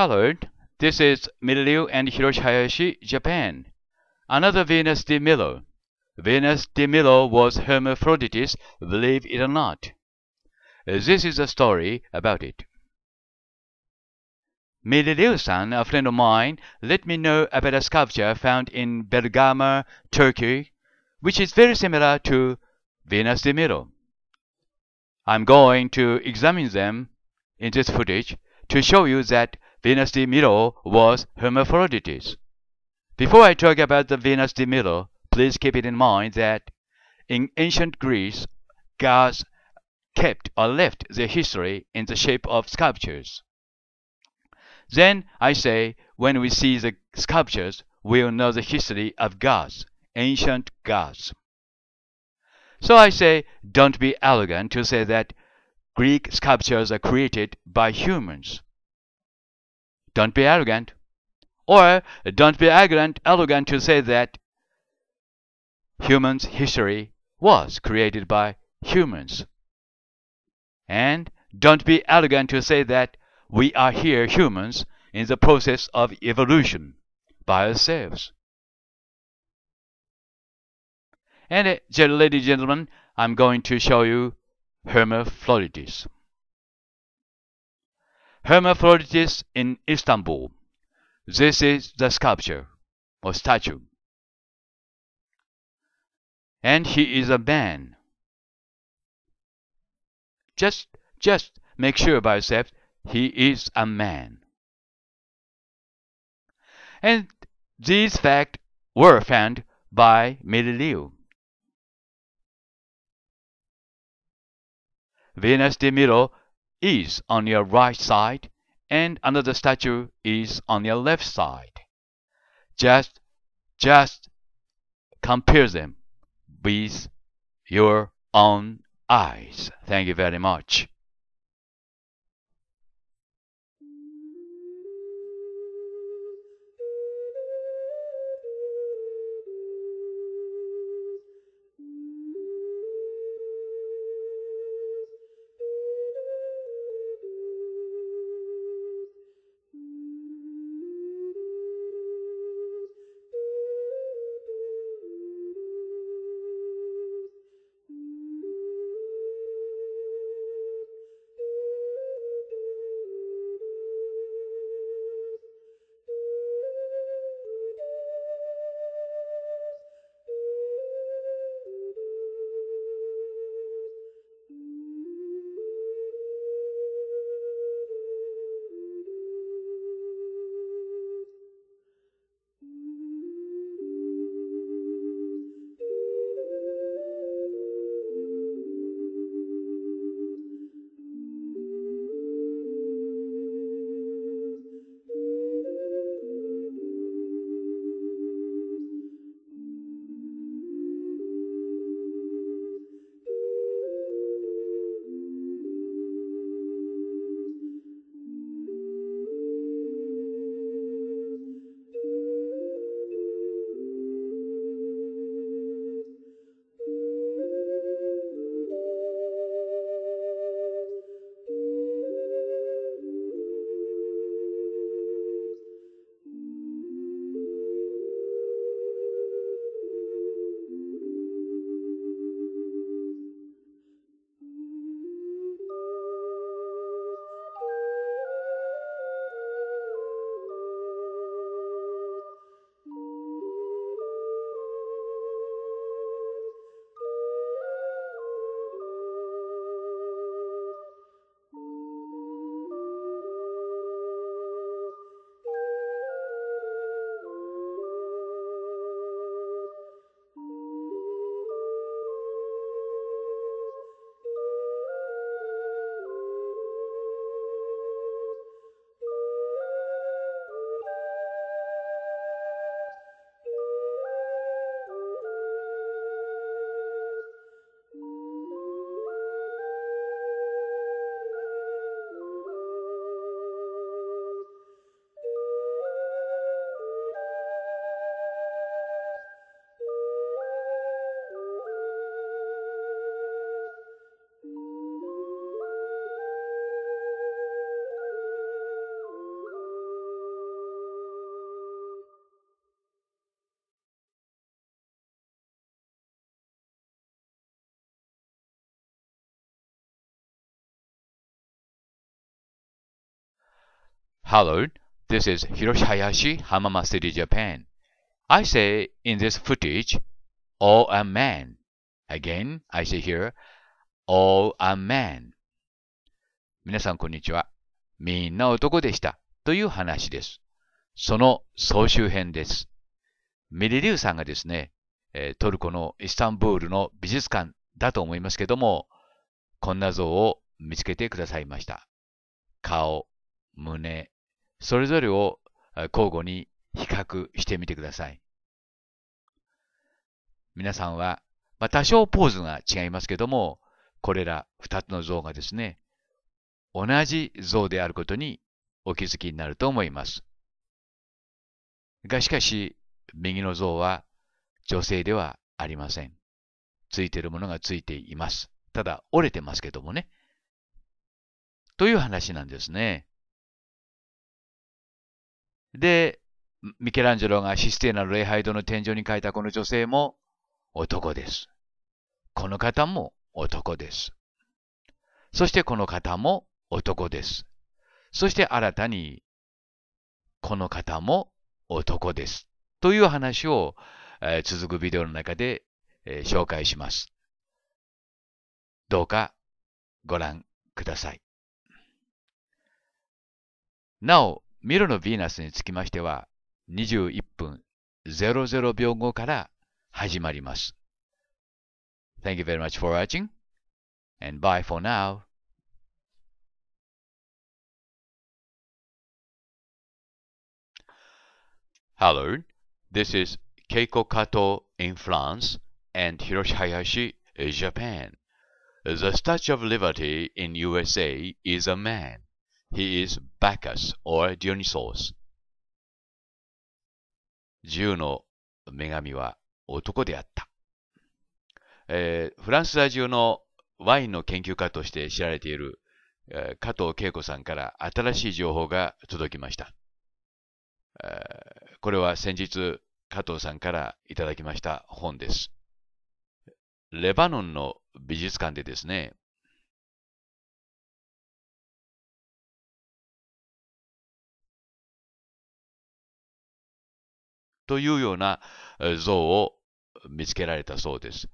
Hello, this is Mirio and Hiroshi Hayashi, Japan. Another Venus de Milo. Venus de Milo was hermaphrodites, believe it or not. This is a story about it. Mirio-san, a friend of mine, let me know about a sculpture found in Bergama, Turkey, which is very similar to Venus de Milo. I'm going to examine them in this footage to show you that Venus de Milo was Hermaphrodites. Before I talk about the Venus de Milo, please keep it in mind that in ancient Greece, gods kept or left their history in the shape of sculptures. Then I say, when we see the sculptures, we'll know the history of gods, ancient gods. So I say, don't be arrogant to say that Greek sculptures are created by humans don't be arrogant. Or don't be arrogant, arrogant to say that human's history was created by humans. And don't be arrogant to say that we are here humans in the process of evolution by ourselves. And, uh, ladies and gentlemen, I'm going to show you Floridis. Hermaphrodites in Istanbul. This is the sculpture or statue. And he is a man. Just just make sure by yourself he is a man. And these facts were found by Galileo. Venus de Milo is on your right side and another statue is on your left side. Just, just compare them with your own eyes. Thank you very much. Hello, this is Hiroshi Hayashi, Hamama City, Japan. I say in this footage, all a man. Again, I say here, all a man. 皆さん、こんにちは。みんな男でした。という話です。その総集編です。ミリリュウさんがですね、トルコのイスタンブールの美術館だと思いますけども、こんな像を見つけてくださいました。顔、胸、それぞれを交互に比較してみてください。皆さんは、まあ、多少ポーズが違いますけども、これら2つの像がですね、同じ像であることにお気づきになると思います。がしかし、右の像は女性ではありません。ついてるものがついています。ただ折れてますけどもね。という話なんですね。で、ミケランジェロがシステーナの礼拝堂の天井に書いたこの女性も男です。この方も男です。そしてこの方も男です。そして新たにこの方も男です。という話を、え続くビデオの中で、え紹介します。どうかご覧ください。なお、ミロのヴィーナスにつきましては、21分00秒後から始まります。Thank you very much for watching, and bye for now. Hello, this is Keiko Kato in France and Hiroshi Hayashi, Japan. The Statue of Liberty in USA is a man. He is Bacchus or d i o n y s o s 銃の女神は男であった、えー、フランス在住のワインの研究家として知られている、えー、加藤恵子さんから新しい情報が届きました、えー、これは先日加藤さんからいただきました本です。レバノンの美術館でですね、というような像を見つけられたそうです。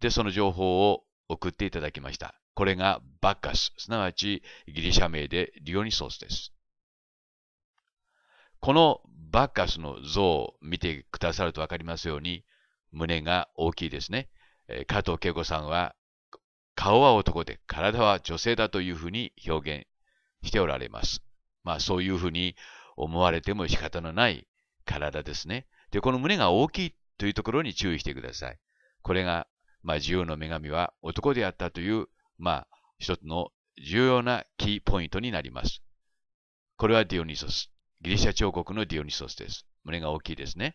で、その情報を送っていただきました。これがバッカス、すなわちギリシャ名でリオニソスです。このバッカスの像を見てくださるとわかりますように、胸が大きいですね。加藤恵子さんは、顔は男で体は女性だというふうに表現しておられます。まあそういうふうに思われても仕方のない体ですね。で、この胸が大きいというところに注意してください。これが、まあ、自由の女神は男であったという、まあ、一つの重要なキーポイントになります。これはディオニソス。ギリシャ彫刻のディオニソスです。胸が大きいですね。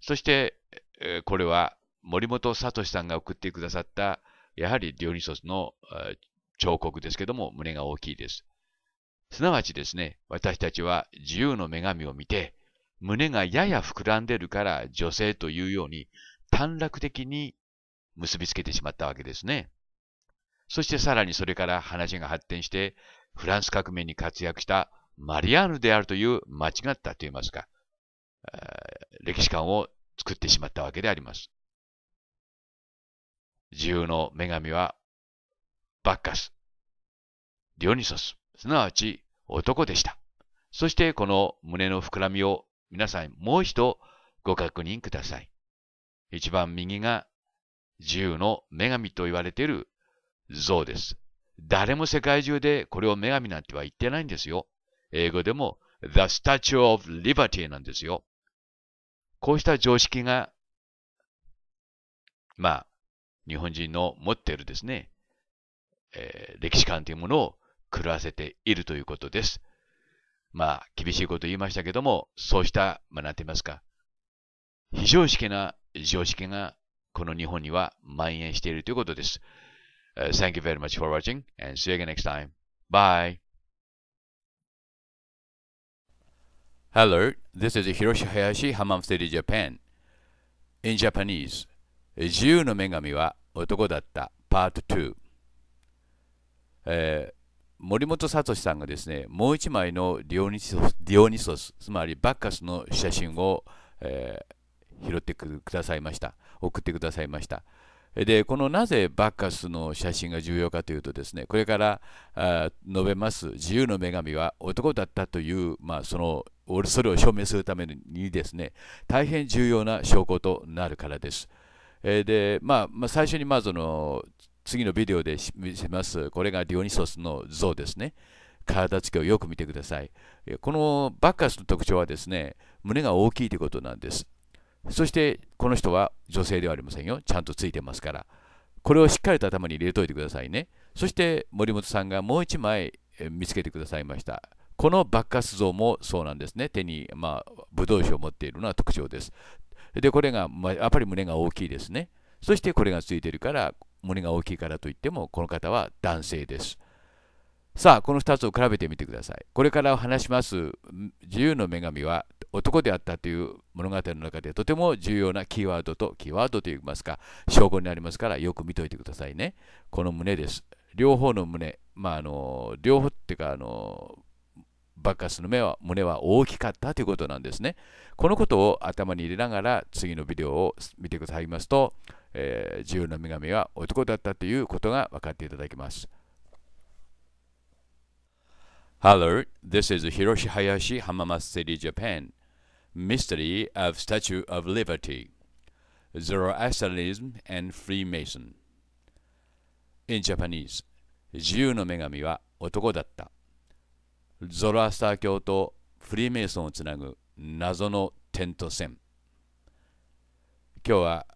そして、これは森本聡さんが送ってくださった、やはりディオニソスの彫刻ですけども胸が大きいです。すなわちですね、私たちは自由の女神を見て、胸がやや膨らんでるから女性というように短絡的に結びつけてしまったわけですね。そしてさらにそれから話が発展して、フランス革命に活躍したマリアーヌであるという間違ったと言いますか、歴史観を作ってしまったわけであります。自由の女神はバッカス、ディオニソス、すなわち男でした。そしてこの胸の膨らみを皆さんもう一度ご確認ください。一番右が自由の女神と言われている像です。誰も世界中でこれを女神なんては言ってないんですよ。英語でも The Statue of Liberty なんですよ。こうした常識が、まあ、日本人の持っているですね、えー、歴史観というものを狂わせているということです。まあ、厳しいこと言いましたけども、そうした、まあ、なんて言いますか、非常識な常識がこの日本には蔓延しているということです。Uh, thank you very much for watching and see you again next time. Bye. Hello, this is Hiroshi Hayashi, Hammam City, Japan. In Japanese, 自由の女神は男だった Part 2えー、森本聡さんがですね、もう1枚のディオニソス、ディオニソスつまりバッカスの写真を、えー、拾ってくださいました。送ってくださいました。で、このなぜバッカスの写真が重要かというとですね、これからあ述べます自由の女神は男だったという、まあ、そのそれを証明するためにですね、大変重要な証拠となるからです。で、まあ、まあ、最初にまの次のビデオで見せます。これがディオニソスの像ですね。体つきをよく見てください。このバッカスの特徴はですね、胸が大きいということなんです。そして、この人は女性ではありませんよ。ちゃんとついてますから。これをしっかりと頭に入れといてくださいね。そして、森本さんがもう1枚見つけてくださいました。このバッカス像もそうなんですね。手に、まあ、ブドウ酒を持っているのは特徴です。で、これが、まあ、やっぱり胸が大きいですね。そしてこれがついてるから、胸が大きいからといってもこの方は男性ですさあこの2つを比べてみてくださいこれから話します自由の女神は男であったという物語の中でとても重要なキーワードとキーワードといいますか証拠になりますからよく見といてくださいねこの胸です両方の胸まああの両方っていうかあのバッカスの目は胸は大きかったということなんですね。このことを頭に入れながら次のビデオを見てくださいますと、えー、自由の女神は男だったということが分かっていただきます。Hello, this is Hiroshi Hayashi, Hamamatsu City, Japan. Mystery of Statue of Liberty Zoroastrianism and Freemason In Japanese 自由の女神は男だったゾロアスター教とフリーメイソンをつなぐ謎の点と線今日は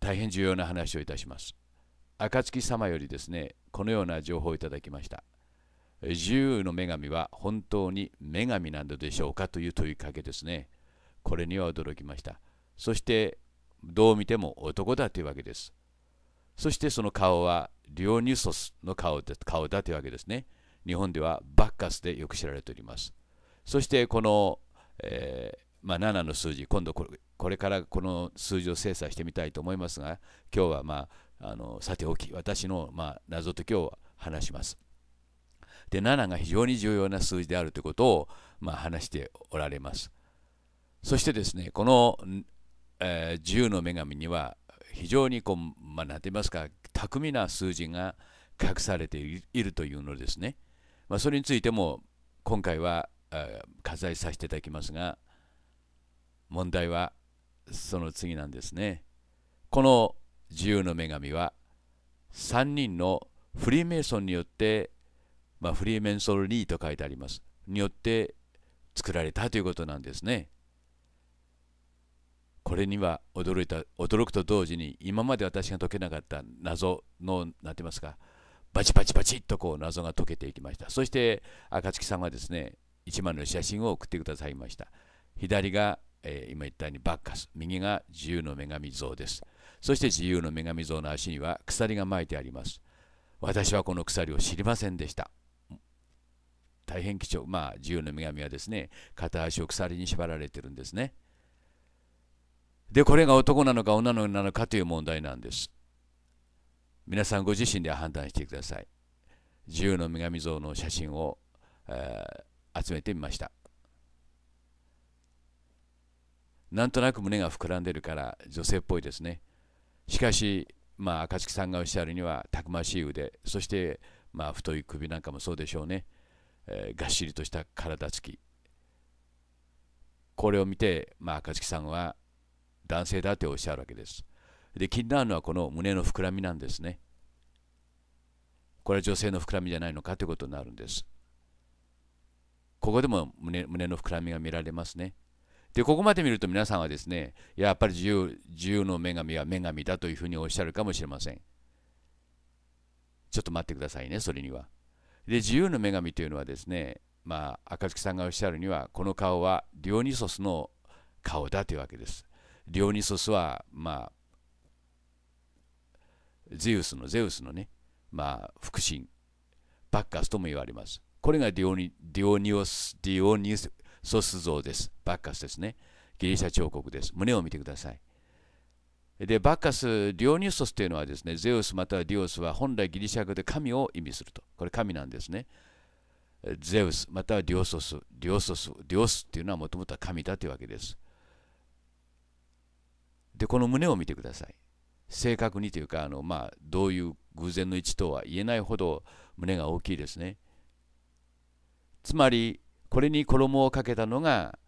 大変重要な話をいたします暁様よりですねこのような情報をいただきました自由の女神は本当に女神なのでしょうかという問いかけですねこれには驚きましたそしてどう見ても男だというわけですそしてその顔はリオニュソスの顔だ顔だというわけですね日本ではバッカスでよく知られておりますそしてこの、えー、まあ、7の数字今度これこれからこの数字を精査してみたいと思いますが今日は、まあ、あのさておき私の、まあ、謎解きを話しますで7が非常に重要な数字であるということを、まあ、話しておられますそしてですねこの、えー、自由の女神には非常にこう、まあ、なんて言いますか巧みな数字が隠されているというのですねまあ、それについても今回は課題させていただきますが問題はその次なんですねこの自由の女神は3人のフリーメイソンによって、まあ、フリーメンソルリーと書いてありますによって作られたということなんですねこれには驚いた驚くと同時に今まで私が解けなかった謎の何て言いますかバチバチバチっとこう謎が解けていきましたそして暁さんはですね1枚の写真を送ってくださいました左が、えー、今言ったようにバッカス右が自由の女神像ですそして自由の女神像の足には鎖が巻いてあります私はこの鎖を知りませんでした大変貴重まあ自由の女神はですね片足を鎖に縛られてるんですねでこれが男なのか女なのかという問題なんです皆さんご自身で判断してください自由の女神像の写真を、えー、集めてみましたなんとなく胸が膨らんでるから女性っぽいですねしかしまあ暁さんがおっしゃるにはたくましい腕そしてまあ太い首なんかもそうでしょうね、えー、がっしりとした体つきこれを見てまあ暁さんは男性だっておっしゃるわけですで気になるのはこの胸の膨らみなんですねこれは女性の膨らみじゃないのかということになるんですここでも胸胸の膨らみが見られますねでここまで見ると皆さんはですねやっぱり自由自由の女神は女神だというふうにおっしゃるかもしれませんちょっと待ってくださいねそれにはで自由の女神というのはですねまあ赤月さんがおっしゃるにはこの顔はディオニソスの顔だというわけですディオニソスはまあゼウスのゼウスのね、まあ、腹心、バッカスとも言われます。これがディオニディオニオスディオニソス像です。バッカスですね。ギリシャ彫刻です。胸を見てください。で、バッカス、ディオニュソスというのはですね、ゼウスまたはディオスは本来ギリシャ語で神を意味すると。これ神なんですね。ゼウスまたはディオソス、ディオソス、ディオスっていうのはもともとは神だというわけです。で、この胸を見てください。正確にというかあの、まあ、どういう偶然の位置とは言えないほど胸が大きいですねつまりこれに衣をかけたのが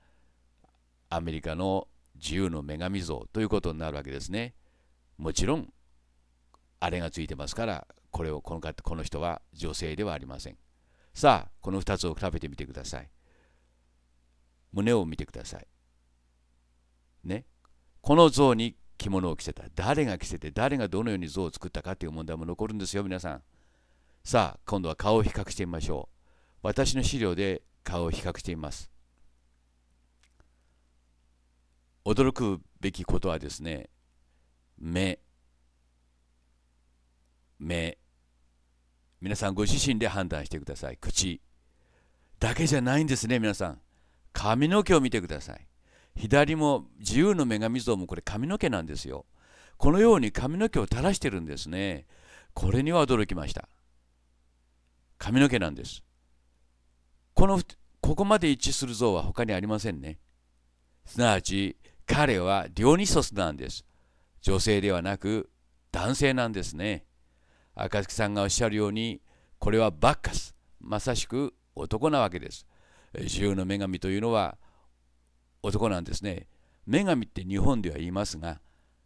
アメリカの自由の女神像ということになるわけですねもちろんあれがついてますからこれをこのこの人は女性ではありませんさあこの2つを比べてみてください胸を見てくださいねこの像に着物を着せた誰が着せて誰がどのように像を作ったかという問題も残るんですよ皆さんさあ今度は顔を比較してみましょう私の資料で顔を比較してみます驚くべきことはですね目目皆さんご自身で判断してください口だけじゃないんですね皆さん髪の毛を見てください左も自由の女神像もこれ髪の毛なんですよこのように髪の毛を垂らしてるんですねこれには驚きました髪の毛なんですこのここまで一致する像は他にありませんねすなわち彼はリィオニソスなんです女性ではなく男性なんですね赤月さんがおっしゃるようにこれはバッカスまさしく男なわけです自由の女神というのは男なんですね女神って日本では言いますが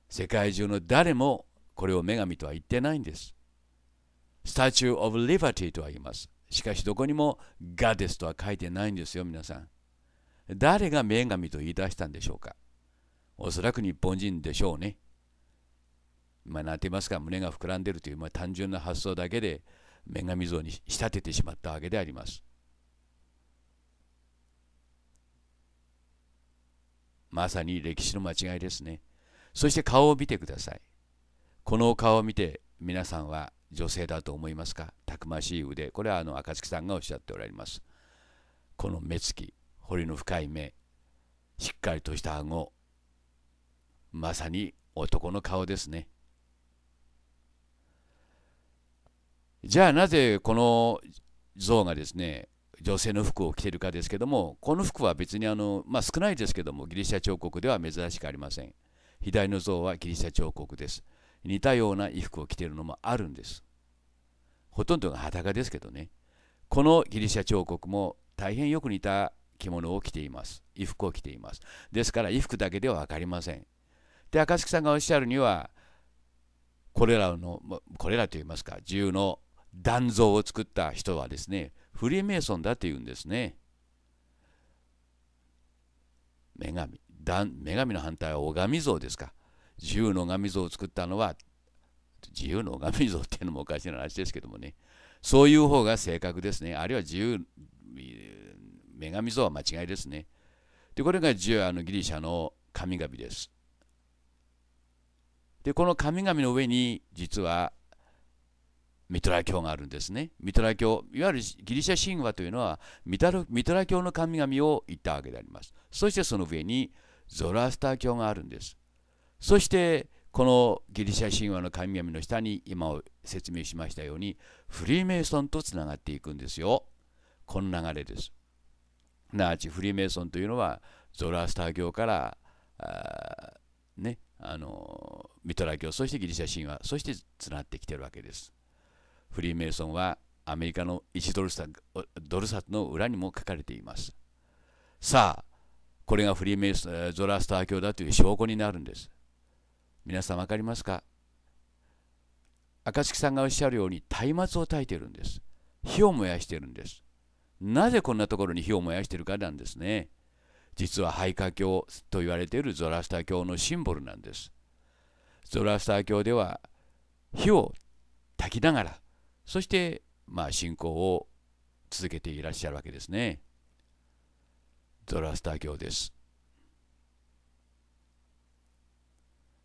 世界中の誰もこれを女神とは言ってないんですスタチュー・オブ・リバティとは言いますしかしどこにもガデスとは書いてないんですよ皆さん誰が女神と言い出したんでしょうかおそらく日本人でしょうねまあ、なんて言いますか、胸が膨らんでいるという、まあ、単純な発想だけで、女神像に仕立ててしまったわけであります。まさに歴史の間違いですねそして顔を見てくださいこの顔を見て皆さんは女性だと思いますかたくましい腕これはあの赤月さんがおっしゃっておられますこの目つき彫りの深い目しっかりとした顎まさに男の顔ですねじゃあなぜこの像がですね女性の服を着ているかですけどもこの服は別にあの、まあ、少ないですけどもギリシャ彫刻では珍しくありません左の像はギリシャ彫刻です似たような衣服を着ているのもあるんですほとんどが裸ですけどねこのギリシャ彫刻も大変よく似た着物を着ています衣服を着ていますですから衣服だけでは分かりませんで赤月さんがおっしゃるにはこれらのこれらといいますか自由の断像を作った人はですねフリーメイソンだって言うんですね。女神だ女神の反対は拝み像ですか。自由の拝み像を作ったのは自由の拝み像っていうのもおかしな話ですけどもね。そういう方が正確ですね。あるいは自由、女神像は間違いですね。で、これがあのギリシャの神々です。で、この神々の上に実はミトラ教があるんですね。ミトラ教、いわゆるギリシャ神話というのはミトラミトラ教の神々を言ったわけであります。そしてその上にゾラスター教があるんです。そしてこのギリシャ神話の神々の下に今を説明しましたようにフリーメイソンとつながっていくんですよ。この流れです。すなわちフリーメイソンというのはゾラスター教からあねあのミトラ教そしてギリシャ神話そしてつながってきてるわけです。フリーメイソンはアメリカの1ドル札ドル札の裏にも書かれています。さあ、これがフリーメイソン、ゾラスター教だという証拠になるんです。皆さん分かりますか赤月さんがおっしゃるように松明を焚いてるんです。火を燃やしてるんです。なぜこんなところに火を燃やしてるかなんですね。実は廃家教と言われているゾラスター教のシンボルなんです。ゾラスター教では火を焚きながらそして、まあ、信仰を続けていらっしゃるわけですね。ゾラスター教です。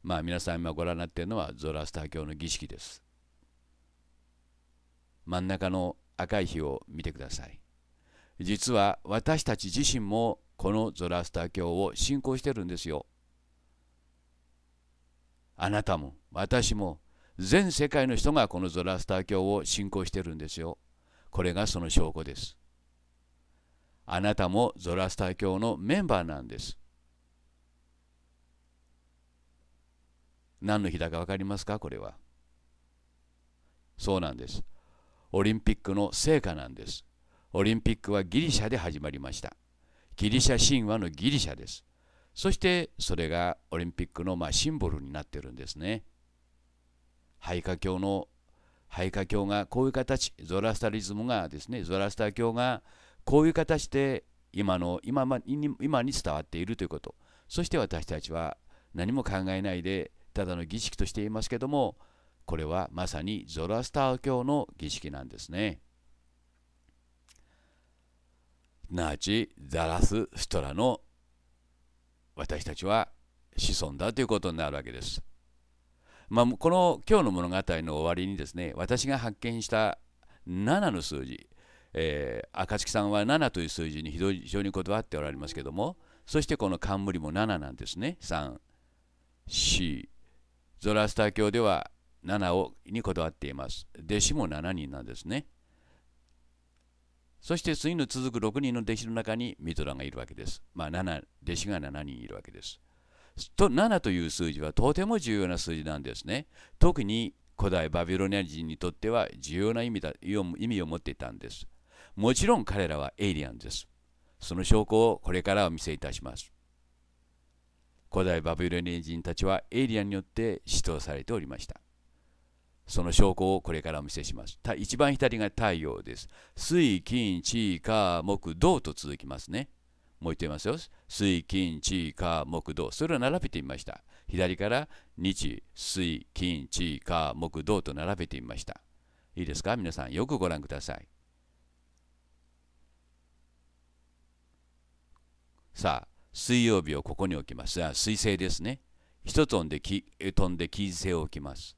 まあ皆さん今ご覧になっているのはゾラスター教の儀式です。真ん中の赤い火を見てください。実は私たち自身もこのゾラスター教を信仰してるんですよ。あなたも私も全世界の人がこのゾラスター教を信仰してるんですよ。これがその証拠です。あなたもゾラスター教のメンバーなんです。何の日だか分かりますかこれは。そうなんです。オリンピックの成果なんです。オリンピックはギリシャで始まりました。ギリシャ神話のギリシャです。そしてそれがオリンピックのまシンボルになってるんですね。廃華教の廃華教がこういう形ゾラスタリズムがですねゾラスター教がこういう形で今の今今に伝わっているということそして私たちは何も考えないでただの儀式としていますけどもこれはまさにゾラスター教の儀式なんですね。ナチ・ザラス・ストラの私たちは子孫だということになるわけです。まあ、この今日の物語の終わりにですね私が発見した7の数字、えー、赤月さんは7という数字に非常にこだわっておられますけどもそしてこの冠も7なんですね3 4ゾラスター教では7をにこだわっています弟子も7人なんですねそして次の続く6人の弟子の中にミトラがいるわけですまあ7弟子が7人いるわけですと7という数字はとても重要な数字なんですね。特に古代バビロニア人にとっては重要な意味だ意味を持っていたんです。もちろん彼らはエイリアンです。その証拠をこれからお見せいたします。古代バビロニア人たちはエイリアンによって指導されておりました。その証拠をこれからお見せします。一番左が太陽です。水、金、地、火、木、土と続きますね。もう言ってますよ。水、金、地、火、木、土。それを並べてみました。左から日、水、金、地、火、木、土と並べてみました。いいですか皆さん、よくご覧ください。さあ、水曜日をここに置きます。水星ですね。一飛んで飛んで金星を置きます。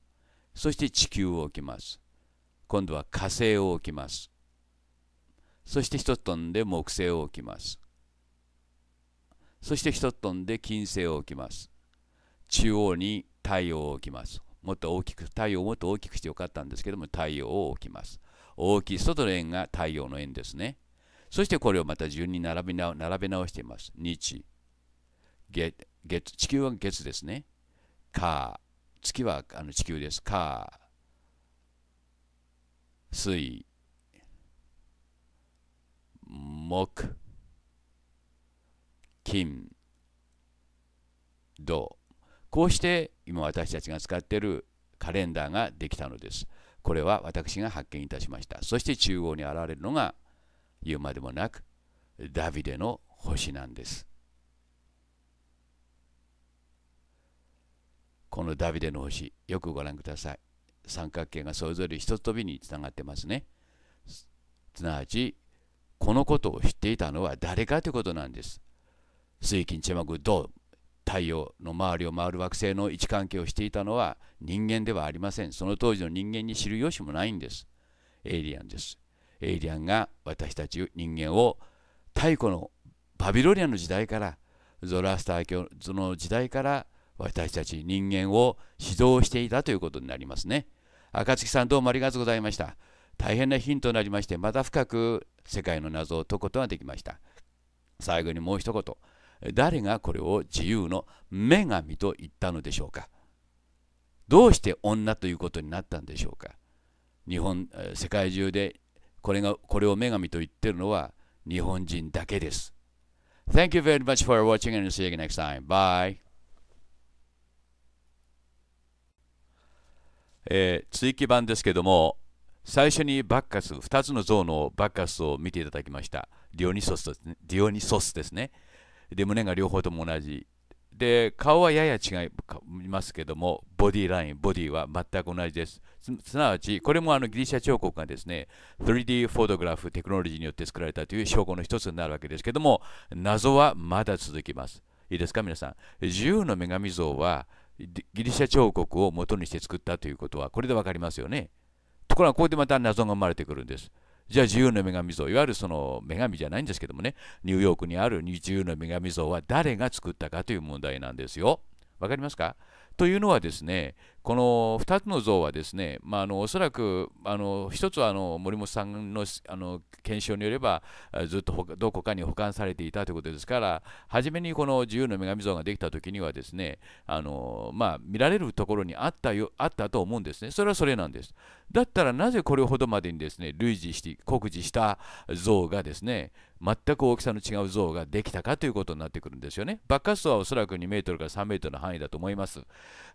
そして地球を置きます。今度は火星を置きます。そして一つ飛んで木星を置きます。そして一トンで金星を置きます中央に太陽を置きますもっと大きく太陽をもっと大きくしてよかったんですけども太陽を置きます大きい外の円が太陽の円ですねそしてこれをまた順に並び並べ直しています日月月地球は月ですね火月はあの地球です火水木金銅こうして今私たちが使っているカレンダーができたのですこれは私が発見いたしましたそして中央に現れるのが言うまでもなくダビデの星なんですこのダビデの星よくご覧ください三角形がそれぞれ一つびにつながってますねすなわちこのことを知っていたのは誰かということなんです水金地木土太陽の周りを回る惑星の位置関係をしていたのは人間ではありませんその当時の人間に知る由もないんですエイリアンですエイリアンが私たち人間を太古のバビロニアの時代からゾラスター教の時代から私たち人間を指導していたということになりますね赤月さんどうもありがとうございました大変なヒントになりましてまた深く世界の謎を解くことができました最後にもう一言誰がこれを自由の女神と言ったのでしょうかどうして女ということになったんでしょうか日本世界中でこれがこれを女神と言ってるのは日本人だけです Thank you very much for watching and see you next time. Bye. えー、追記版ですけども最初にバッカス2つの像のバッカスを見ていただきましたディオニソスですねディオニソスですねで胸が両方とも同じで顔はやや違いますけどもボディラインボディは全く同じですすなわちこれもあのギリシャ彫刻がですね 3D フォトグラフテクノロジーによって作られたという証拠の一つになるわけですけども謎はまだ続きますいいですか皆さん自由の女神像はギリシャ彫刻を元にして作ったということはこれで分かりますよねところがここでまた謎が生まれてくるんですじゃあ自由の女神像いわゆるその女神じゃないんですけどもねニューヨークにある自由の女神像は誰が作ったかという問題なんですよわかりますかというのはですねこの2つの像はですね、まあ、あのおそらくあの1つはあの森本さんのあの検証によればずっとどこかに保管されていたということですから初めにこの自由の女神像ができた時にはですねあの、まあ、見られるところにあったよあったと思うんですねそれはそれなんですだったらなぜこれほどまでにですね類似して酷似した像がですね全く大きさの違う像ができたかということになってくるんですよね。爆発層はおそらく2メートルから3メートルの範囲だと思います。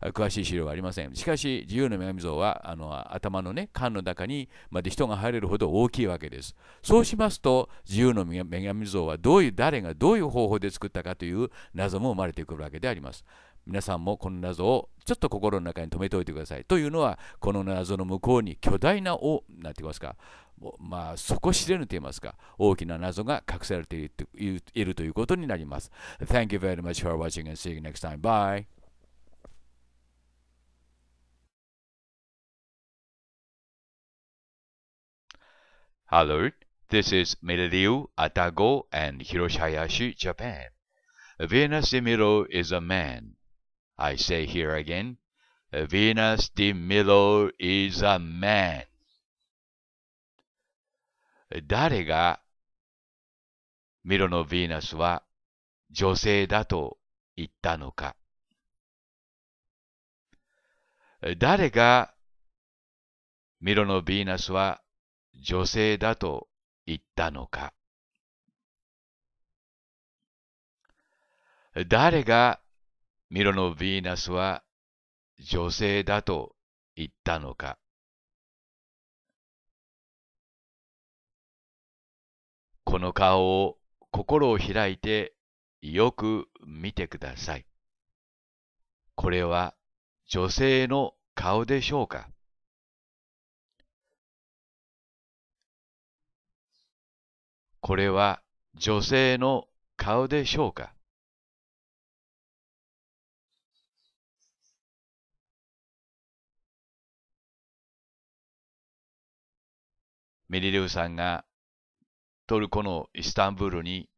詳しい資料はありません。しかし、自由の女神像はあの頭のね、缶の中にまで人が入れるほど大きいわけです。そうしますと、自由の女神像はどういう、誰がどういう方法で作ったかという謎も生まれてくるわけであります。皆さんもこの謎をちょっと心の中に留めておいてください。というのは、この謎の向こうに巨大な、お、なんて言いますか、まあ、底知れぬと言いますか、大きな謎が隠されているということになります。Thank you very much for watching and see you next time. Bye! Hello, this is Miraliu Atago and Hiroshi Hayashi, Japan. Venus de Milo is a man. I say here again, Venus de Milo is a man. 誰がミロのヴィーナスは女性だと言ったのか誰がミロのヴィーナスは女性だと言ったのか誰がミロのヴィーナスは女性だと言ったのかこの顔を心を開いてよく見てください。これは女性の顔でしょうかこれは女性の顔でしょうかメリルウさんがトルコのイスタンブールに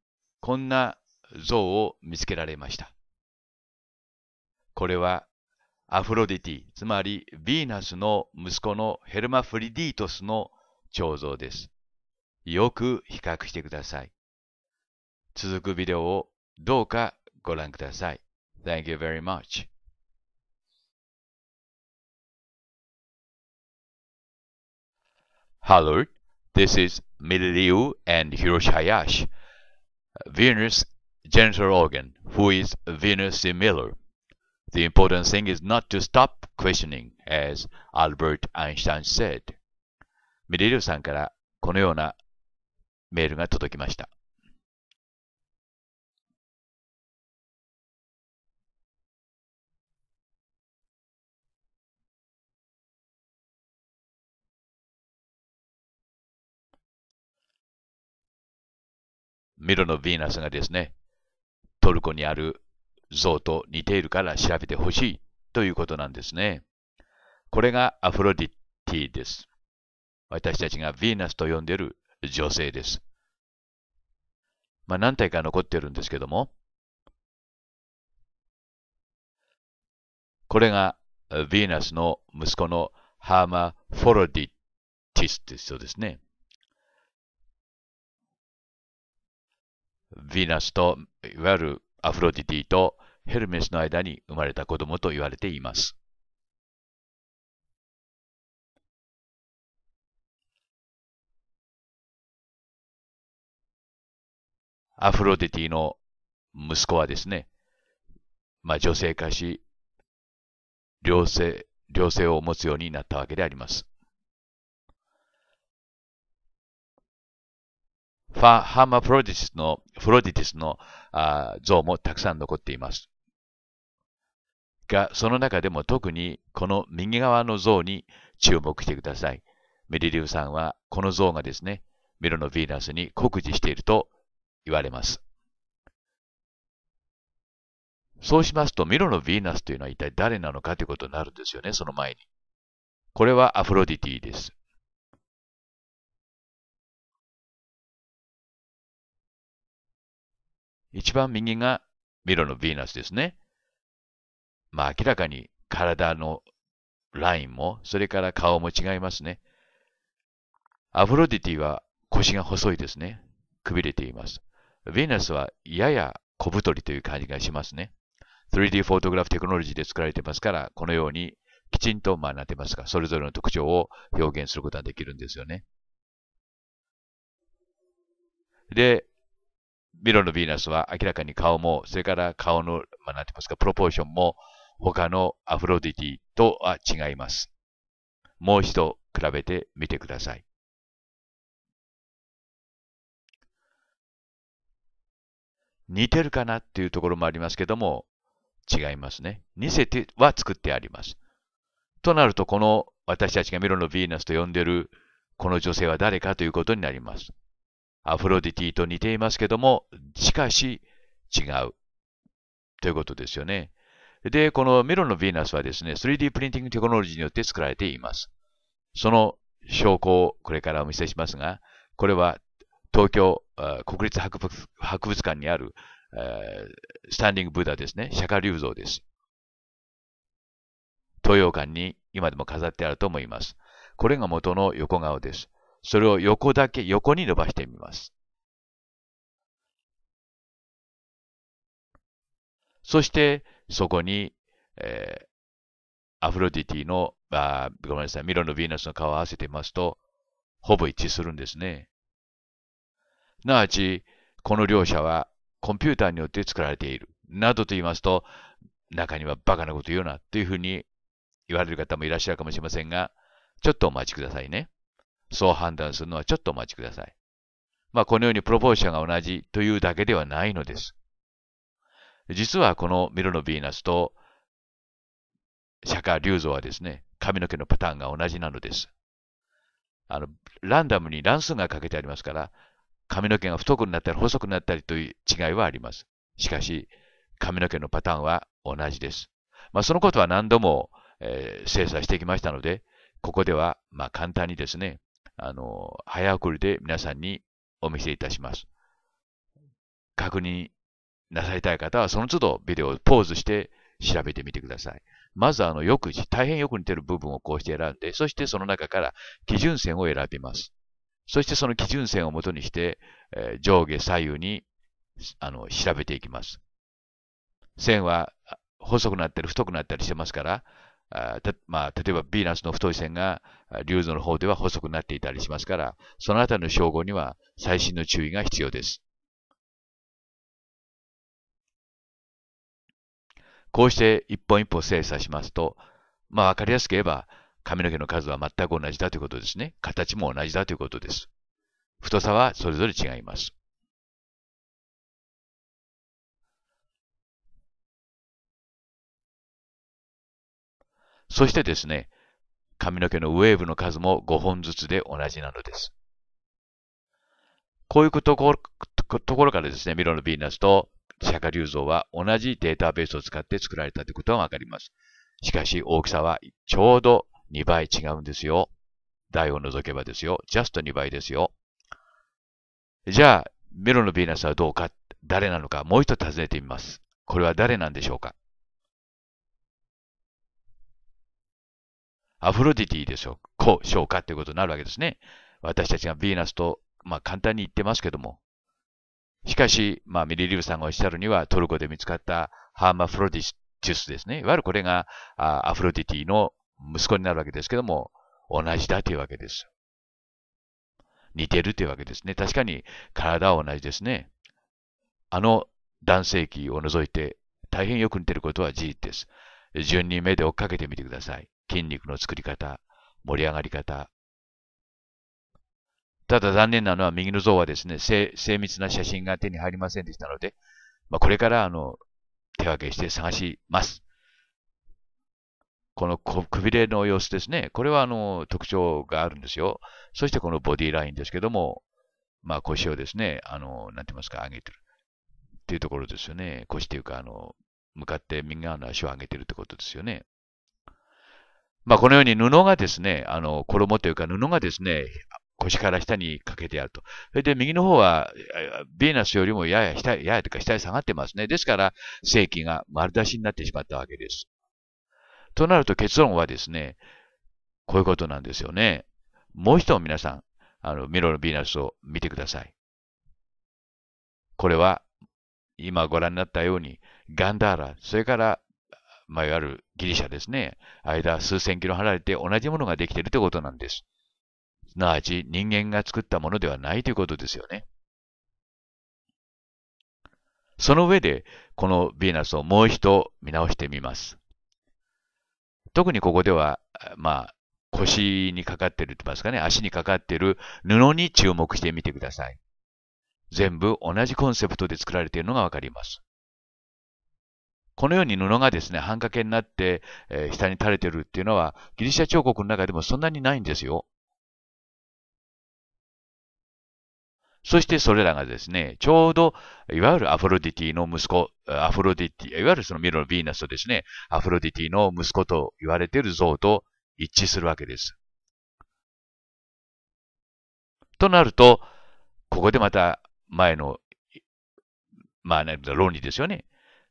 こんな像を見つけられました。これはアフロディティ、つまりヴィーナスの息子のヘルマフリディートスの彫像です。よく比較してください。続くビデオをどうかご覧ください。Thank you very much. h a l l o This is Miliu and Hiroshayashi, Venus' genital organ, who is Venus Miller? The important thing is not to stop questioning, as Albert Einstein said. ミレリオさんからこのようなメールが届きました。ミロのヴィーナスがですね、トルコにある像と似ているから調べてほしいということなんですね。これがアフロディティです。私たちがヴィーナスと呼んでいる女性です。まあ何体か残ってるんですけども、これがヴィーナスの息子のハーマ・フォロディティスという人ですね。ヴィーナスといわゆるアフロディティとヘルメスの間に生まれた子供と言われています。アフロディティの息子はですね、まあ、女性化し、良性、良性を持つようになったわけであります。ファハマフロディティスの、フロディティスのあ像もたくさん残っています。が、その中でも特にこの右側の像に注目してください。メリリウさんはこの像がですね、ミロのヴィーナスに酷似していると言われます。そうしますと、ミロのヴィーナスというのは一体誰なのかということになるんですよね、その前に。これはアフロディティです。一番右がミロのヴィーナスですね。まあ明らかに体のラインも、それから顔も違いますね。アフロディティは腰が細いですね。くびれています。ヴィーナスはやや小太りという感じがしますね。3D フォトグラフテクノロジーで作られていますから、このようにきちんとまあなってますが、それぞれの特徴を表現することができるんですよね。で、ミロのヴィーナスは明らかに顔も、それから顔の、まあ、なんて言いますか、プロポーションも他のアフロディティとは違います。もう一度比べてみてください。似てるかなっていうところもありますけども、違いますね。似せては作ってあります。となると、この私たちがミロのヴィーナスと呼んでるこの女性は誰かということになります。アフロディティと似ていますけども、しかし違う。ということですよね。で、このメロンのヴィーナスはですね、3D プリンティングテクノロジーによって作られています。その証拠をこれからお見せしますが、これは東京国立博物館にある、えスタンディングブーダですね、釈迦立像です。東洋館に今でも飾ってあると思います。これが元の横顔です。それを横だけ、横に伸ばしてみます。そして、そこに、えー、アフロディティの、あごめんなさい、ミロのヴィーナスの顔を合わせてみますと、ほぼ一致するんですね。なわち、この両者はコンピューターによって作られている。などと言いますと、中にはバカなこと言うなというふうに言われる方もいらっしゃるかもしれませんが、ちょっとお待ちくださいね。そう判断するのはちょっとお待ちください。まあ、このようにプロポーションが同じというだけではないのです。実はこのミロのヴィーナスと釈迦龍像はですね、髪の毛のパターンが同じなのです。あの、ランダムに乱数がかけてありますから、髪の毛が太くなったり細くなったりという違いはあります。しかし、髪の毛のパターンは同じです。まあ、そのことは何度も、えー、精査してきましたので、ここでは、まあ、簡単にですね、あの、早送りで皆さんにお見せいたします。確認なさりたい方は、その都度ビデオをポーズして調べてみてください。まず、あの、よく、大変よく似てる部分をこうして選んで、そしてその中から基準線を選びます。そしてその基準線をもとにして、えー、上下左右にあの調べていきます。線は細くなったり太くなったりしてますから、あたまあ、例えばヴィーナスの太い線が流図の方では細くなっていたりしますから、そのあたりの称号には細心の注意が必要です。こうして一本一本精査しますと、まあわかりやすく言えば、髪の毛の数は全く同じだということですね。形も同じだということです。太さはそれぞれ違います。そしてですね、髪の毛のウェーブの数も5本ずつで同じなのです。こういうところからですね、ミロのヴィーナスと釈迦流像は同じデータベースを使って作られたということがわかります。しかし大きさはちょうど2倍違うんですよ。台を除けばですよ。ジャスト2倍ですよ。じゃあ、ミロのヴィーナスはどうか、誰なのか、もう一度尋ねてみます。これは誰なんでしょうかアフロディティでしょこうしょうかということになるわけですね。私たちがヴィーナスと、まあ、簡単に言ってますけども。しかし、まあ、ミリリウさんがおっしゃるには、トルコで見つかったハーマフロディチュスですね。いわゆるこれがアフロディティの息子になるわけですけども、同じだというわけです。似てるというわけですね。確かに体は同じですね。あの男性器を除いて大変よく似てることは事実です。順に目で追っかけてみてください。筋肉の作り方、盛り上がり方。ただ残念なのは右の像はですね、精密な写真が手に入りませんでしたので、まあ、これからあの手分けして探します。このくびれの様子ですね。これはあの特徴があるんですよ。そしてこのボディラインですけども、まあ腰をですね、あの、なんて言いますか、上げてる。っていうところですよね。腰っていうか、あの、向かって右側の足を上げてるってことですよね。まあ、このように布がですね、あの、衣というか布がですね、腰から下にかけてあると。それで右の方は、ヴィーナスよりもやや下、ややとか下へ下がってますね。ですから、正規が丸出しになってしまったわけです。となると結論はですね、こういうことなんですよね。もう一度皆さん、あの、ミロのヴィーナスを見てください。これは、今ご覧になったように、ガンダーラ、それから、まあ、いわゆるギリシャですね。間数千キロ離れて同じものができているということなんです。すなわち人間が作ったものではないということですよね。その上で、このヴィーナスをもう一度見直してみます。特にここでは、まあ、腰にかかってると言いますかね、足にかかってる布に注目してみてください。全部同じコンセプトで作られているのがわかります。このように布がですね、半掛けになって、えー、下に垂れてるっていうのは、ギリシャ彫刻の中でもそんなにないんですよ。そしてそれらがですね、ちょうど、いわゆるアフロディティの息子、アフロディティ、いわゆるそのミロのヴィーナスとですね、アフロディティの息子と言われている像と一致するわけです。となると、ここでまた前の、まあ、ね、論理ですよね。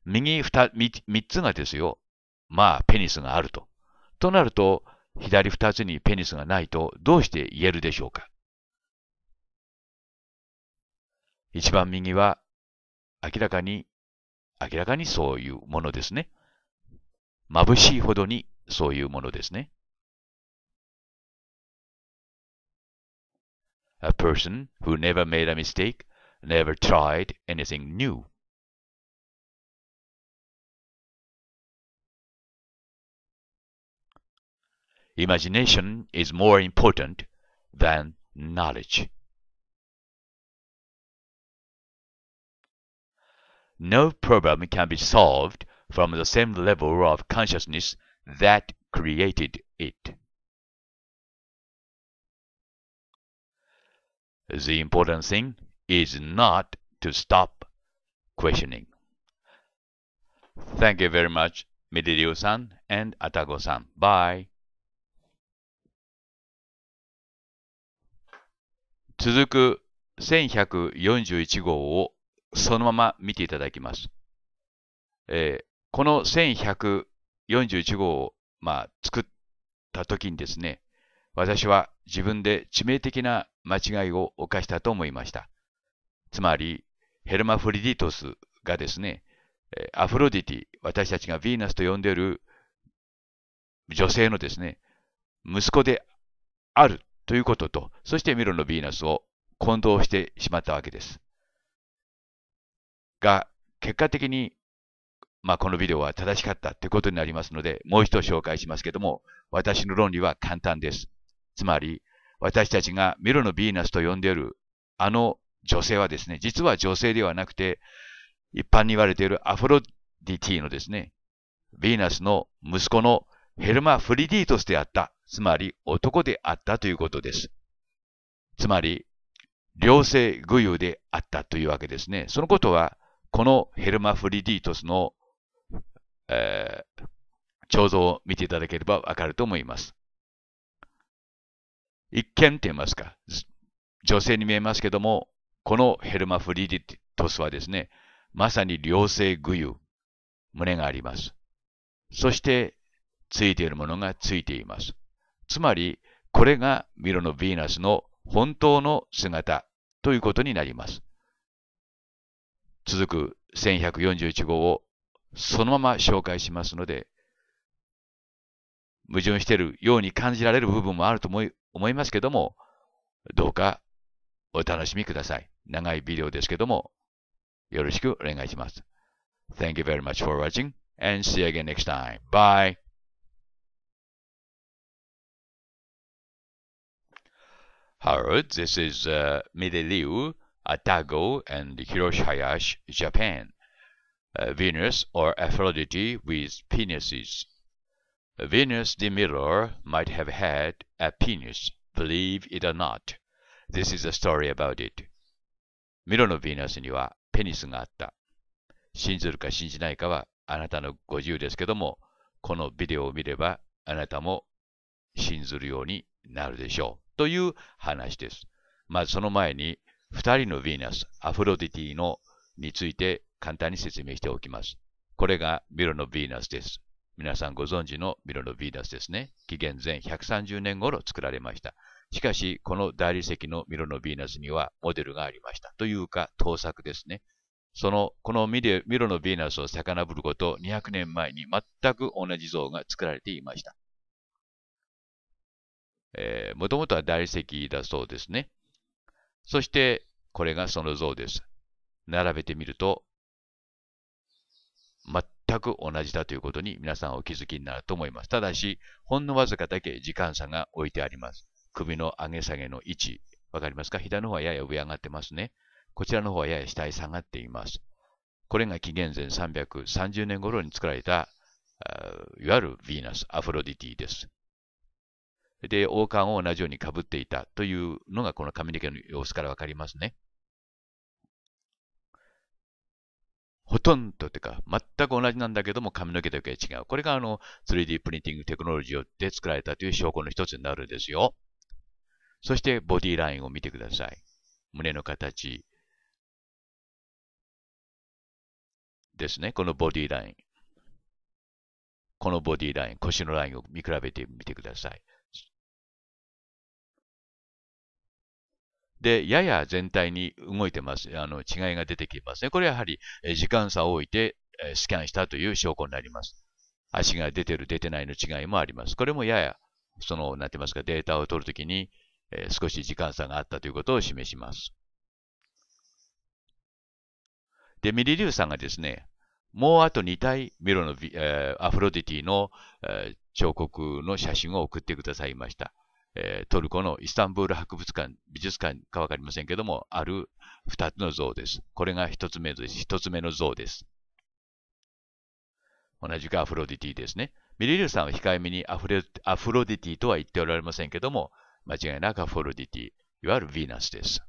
右 3, 3つがですよ、まあ、ペニスがあると。となると、左二つにペニスがないとどうして言えるでしょうか一番右は明らかに、明らかにそういうものですね。眩しいほどにそういうものですね。A person who never made a mistake, never tried anything new. imagination is more important than knowledge. No problem can be solved from the same level of consciousness that created it. The important thing is not to stop questioning. Thank you very much, Midiriu-san and Atago-san. Bye. 続く1141号をそのまま見ていただきます。えー、この1141号を、まあ、作った時にですね、私は自分で致命的な間違いを犯したと思いました。つまり、ヘルマフリディトスがですね、アフロディティ、私たちがヴィーナスと呼んでいる女性のですね、息子であるということと、そしてミロのヴィーナスを混同してしまったわけです。が、結果的に、まあ、このビデオは正しかったということになりますので、もう一度紹介しますけども、私の論理は簡単です。つまり、私たちがミロのヴィーナスと呼んでいるあの女性はですね、実は女性ではなくて、一般に言われているアフロディティのですね、ヴィーナスの息子のヘルマフリディートスであったつまり男であったということです。つまり、良性具有であったというわけですね。そのことは、このヘルマフリディトスの、えー、彫像を見ていただければわかると思います。一見と言いますか、女性に見えますけども、このヘルマフリディトスはですね、まさに良性具有、胸があります。そして、ついているものがついています。つまり、これがミロのヴィーナスの本当の姿ということになります。続く1141号をそのまま紹介しますので、矛盾しているように感じられる部分もあると思いますけども、どうかお楽しみください。長いビデオですけども、よろしくお願いします。Thank you very much for watching and see you again next time. Bye! Harold, this is uh, Mideleu Atago and Hiroshayashi, Japan. Uh, Venus or Aphrodite with penises. Uh, Venus the Mirror might have had a penis, believe it or not. This is a story about it. ミロのヴィーナスにはペニスがあった。信じるか信じないかはあなたのご自由ですけども、このビデオを見ればあなたも信ずるようになるでしょう。という話です。まずその前に、二人のヴィーナス、アフロディティのについて簡単に説明しておきます。これがミロのヴィーナスです。皆さんご存知のミロのヴィーナスですね。紀元前130年頃作られました。しかし、この大理石のミロのヴィーナスにはモデルがありました。というか、盗作ですね。その、このミロのヴィーナスを遡ること200年前に全く同じ像が作られていました。もともとは大理石だそうですね。そして、これがその像です。並べてみると、全く同じだということに皆さんお気づきになると思います。ただし、ほんのわずかだけ時間差が置いてあります。首の上げ下げの位置、わかりますか左の方はやや上上がってますね。こちらの方はやや下へ下がっています。これが紀元前330年頃に作られた、いわゆるヴィーナス、アフロディティです。で、王冠を同じようにかぶっていたというのが、この髪の毛の様子からわかりますね。ほとんどというか、全く同じなんだけども髪の毛だけ違う。これがあの 3D プリンティングテクノロジーによって作られたという証拠の一つになるんですよ。そしてボディラインを見てください。胸の形ですね。このボディライン。このボディライン、腰のラインを見比べてみてください。で、やや全体に動いてます。あの、違いが出てきますね。これはやはり、時間差を置いて、スキャンしたという証拠になります。足が出てる、出てないの違いもあります。これもやや、その、なんて言いますか、データを取るときに、え少し時間差があったということを示します。で、ミリリュウさんがですね、もうあと2体、ミロの、えー、アフロディティの、えー、彫刻の写真を送ってくださいました。えー、トルコのイスタンブール博物館、美術館かわかりませんけども、ある二つの像です。これが一つ目です。一つ目の像です。同じくアフロディティですね。ミリリルさんは控えめにアフアフロディティとは言っておられませんけども、間違いなくアフロディティ、いわゆるヴィーナスです。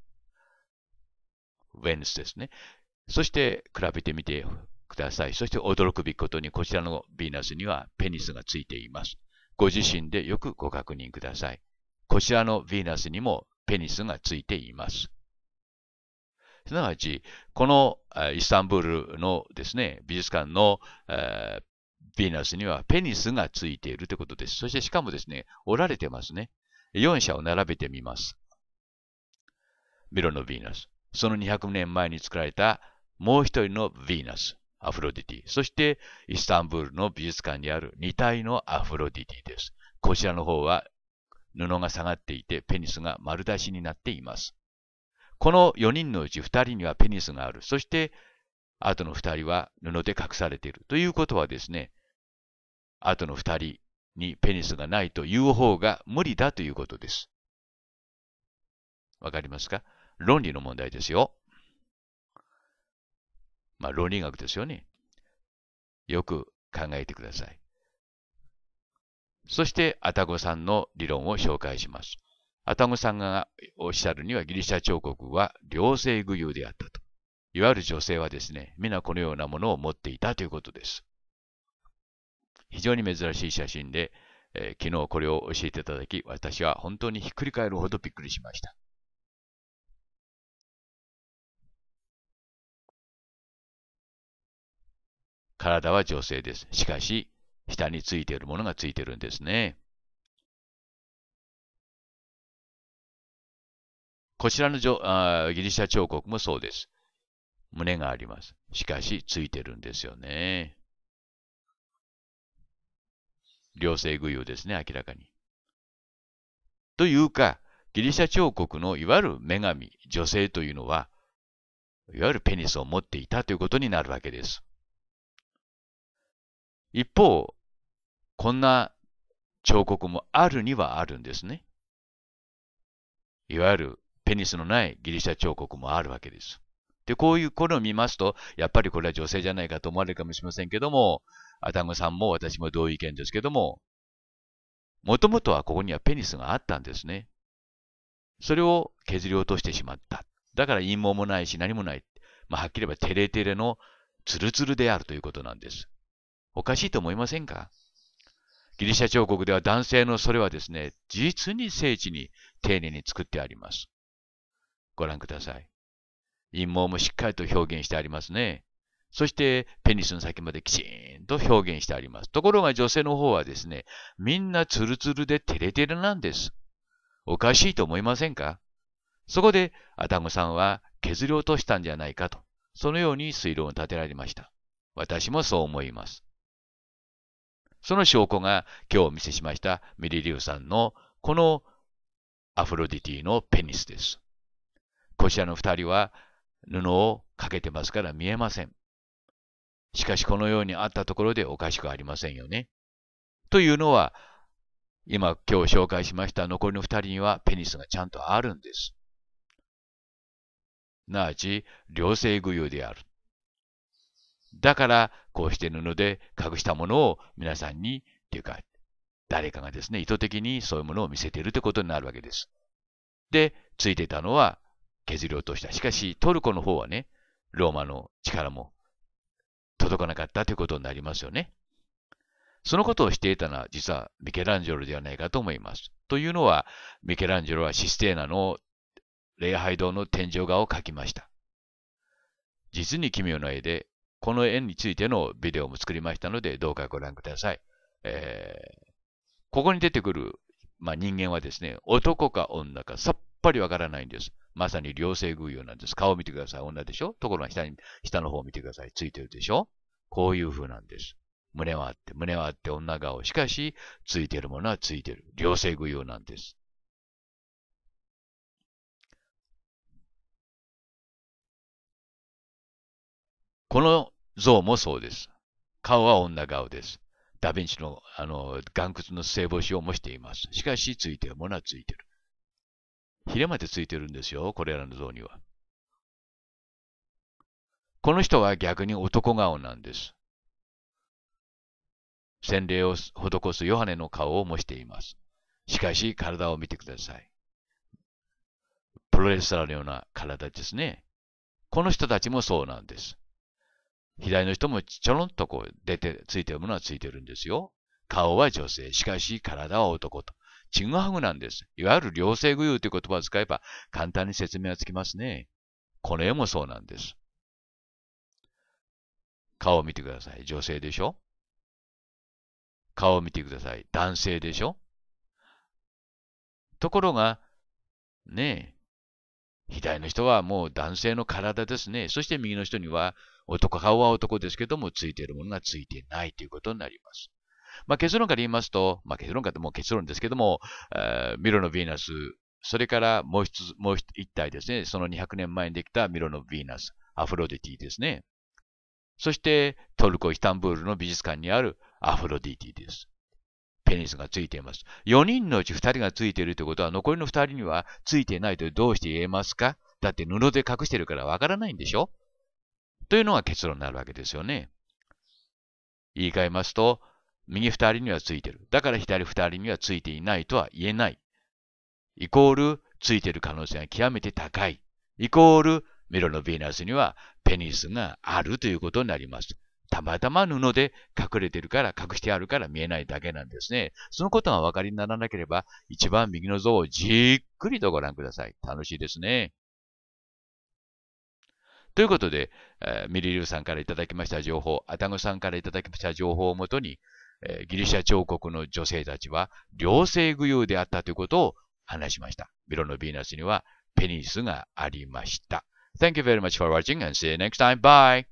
ヴェンスですね。そして比べてみてください。そして驚くべきことにこちらのヴィーナスにはペニスがついています。ご自身でよくご確認ください。こちらのヴィーナスにもペニスがついています。すなわち、このイスタンブールのですね、美術館の、えー、ヴィーナスにはペニスがついているということです。そしてしかもですね、折られてますね。4社を並べてみます。ミロのヴィーナス。その200年前に作られたもう一人のヴィーナス、アフロディティ。そしてイスタンブールの美術館にある2体のアフロディティです。こちらの方は布が下がっていてペニスが丸出しになっています。この4人のうち2人にはペニスがある。そして、後の2人は布で隠されている。ということはですね、後の2人にペニスがないという方が無理だということです。わかりますか論理の問題ですよ。まあ、論理学ですよね。よく考えてください。そしてアタゴさんの理論を紹介します。アタゴさんがおっしゃるにはギリシャ彫刻は両性具有であったと。いわゆる女性はですね、皆このようなものを持っていたということです。非常に珍しい写真で、えー、昨日これを教えていただき、私は本当にひっくり返るほどびっくりしました。体は女性です。しかし、下についているものがついてるんですね。こちらのあギリシャ彫刻もそうです。胸があります。しかし、ついてるんですよね。両性具有ですね、明らかに。というか、ギリシャ彫刻のいわゆる女神、女性というのは、いわゆるペニスを持っていたということになるわけです。一方、こんな彫刻もあるにはあるんですね。いわゆるペニスのないギリシャ彫刻もあるわけです。で、こういうこれを見ますと、やっぱりこれは女性じゃないかと思われるかもしれませんけども、アタムさんも私も同意見ですけども、もともとはここにはペニスがあったんですね。それを削り落としてしまった。だから陰謀もないし何もない。まあ、はっきり言えばテレテレのツルツルであるということなんです。おかしいと思いませんかギリシャ彫刻では男性のそれはですね、実に精緻に丁寧に作ってあります。ご覧ください。陰謀もしっかりと表現してありますね。そして、ペニスの先まできちんと表現してあります。ところが女性の方はですね、みんなツルツルでテレテレなんです。おかしいと思いませんかそこで、アタゴさんは削り落としたんじゃないかと、そのように推論を立てられました。私もそう思います。その証拠が今日お見せしましたミリリュウさんのこのアフロディティのペニスです。こちらの2人は布をかけてますから見えません。しかしこのようにあったところでおかしくありませんよね。というのは、今今日紹介しました残りの2人にはペニスがちゃんとあるんです。なあち、良性具有である。だから、こうして布で隠したものを皆さんに、というか、誰かがですね、意図的にそういうものを見せているということになるわけです。で、ついていたのは削り落とした。しかし、トルコの方はね、ローマの力も届かなかったということになりますよね。そのことをしていたのは実はミケランジェロではないかと思います。というのは、ミケランジェロはシステーナの礼拝堂の天井画を描きました。実に奇妙な絵で、この円についてのビデオも作りましたので、どうかご覧ください。えー、ここに出てくる、まあ、人間はですね、男か女かさっぱりわからないんです。まさに両性偶用なんです。顔を見てください。女でしょところが下に、下の方を見てください。ついてるでしょこういう風なんです。胸はあって、胸はあって女顔。しかし、ついてるものはついてる。両性偶用なんです。この像もそうです。顔は女顔です。ダヴィンチのあの岩窟の聖母子を模しています。しかし、ついてるものはついてる。ひれまでついてるんですよ、これらの像には。この人は逆に男顔なんです。洗礼を施すヨハネの顔を模しています。しかし、体を見てください。プロレスラーのような体ですね。この人たちもそうなんです。左の人もちょろんとこう出て、ついてるものはついてるんですよ。顔は女性、しかし体は男と。ちぐはぐなんです。いわゆる両性具有という言葉を使えば簡単に説明はつきますね。この絵もそうなんです。顔を見てください。女性でしょ顔を見てください。男性でしょところが、ねえ、左の人はもう男性の体ですね。そして右の人には男顔は男ですけども、ついているものがついてないということになります。まあ、結論から言いますと、まあ、結論かっもう結論ですけども、えー、ミロのヴィーナス、それからもう一つ、もう一体ですね、その200年前にできたミロのヴィーナス、アフロディティですね。そして、トルコ・イスタンブールの美術館にあるアフロディティです。ペニスがついています。4人のうち2人がついているということは、残りの2人にはついていないとどうして言えますかだって布で隠してるからわからないんでしょというのが結論になるわけですよね。言い換えますと、右2人にはついてる。だから左2人にはついていないとは言えない。イコール、ついてる可能性が極めて高い。イコール、ミロのヴィーナスにはペニスがあるということになります。たまたま布で隠れてるから、隠してあるから見えないだけなんですね。そのことがお分かりにならなければ、一番右の像をじっくりとご覧ください。楽しいですね。ということで、えー、ミリリュウさんからいただきました情報、アタゴさんからいただきました情報をもとに、えー、ギリシャ彫刻の女性たちは両性具有であったということを話しました。ミロのヴィーナスにはペニスがありました。Thank you very much for watching and see you next time. Bye!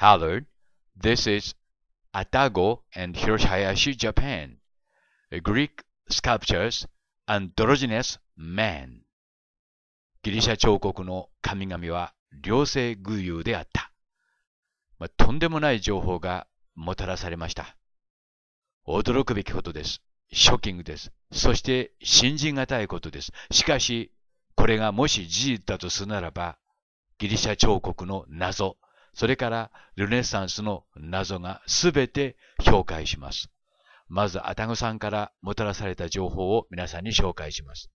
Hello, this is Atago and h i r o s h i y a s h i Japan. Greek sculptures, androgynous man. ギリシャ彫刻の神々は両性偶有であった。まあ、とんでもない情報がもたらされました。驚くべきことです。ショッキングです。そして信じがたいことです。しかし、これがもし事実だとするならば、ギリシャ彫刻の謎、それからルネサンスの謎がすべて紹介します。まず、アタゴさんからもたらされた情報を皆さんに紹介します。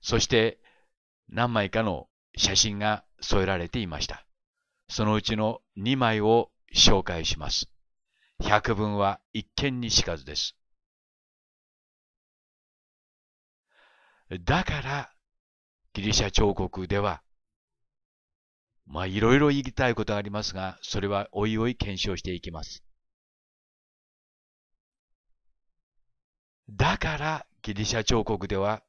そして、何枚かの写真が添えられていました。そのうちの2枚を紹介します。百分は一見にしかずです。だから、ギリシャ彫刻では、まあいろいろ言いたいことがありますが、それはおいおい検証していきます。だから、ギリシャ彫刻では、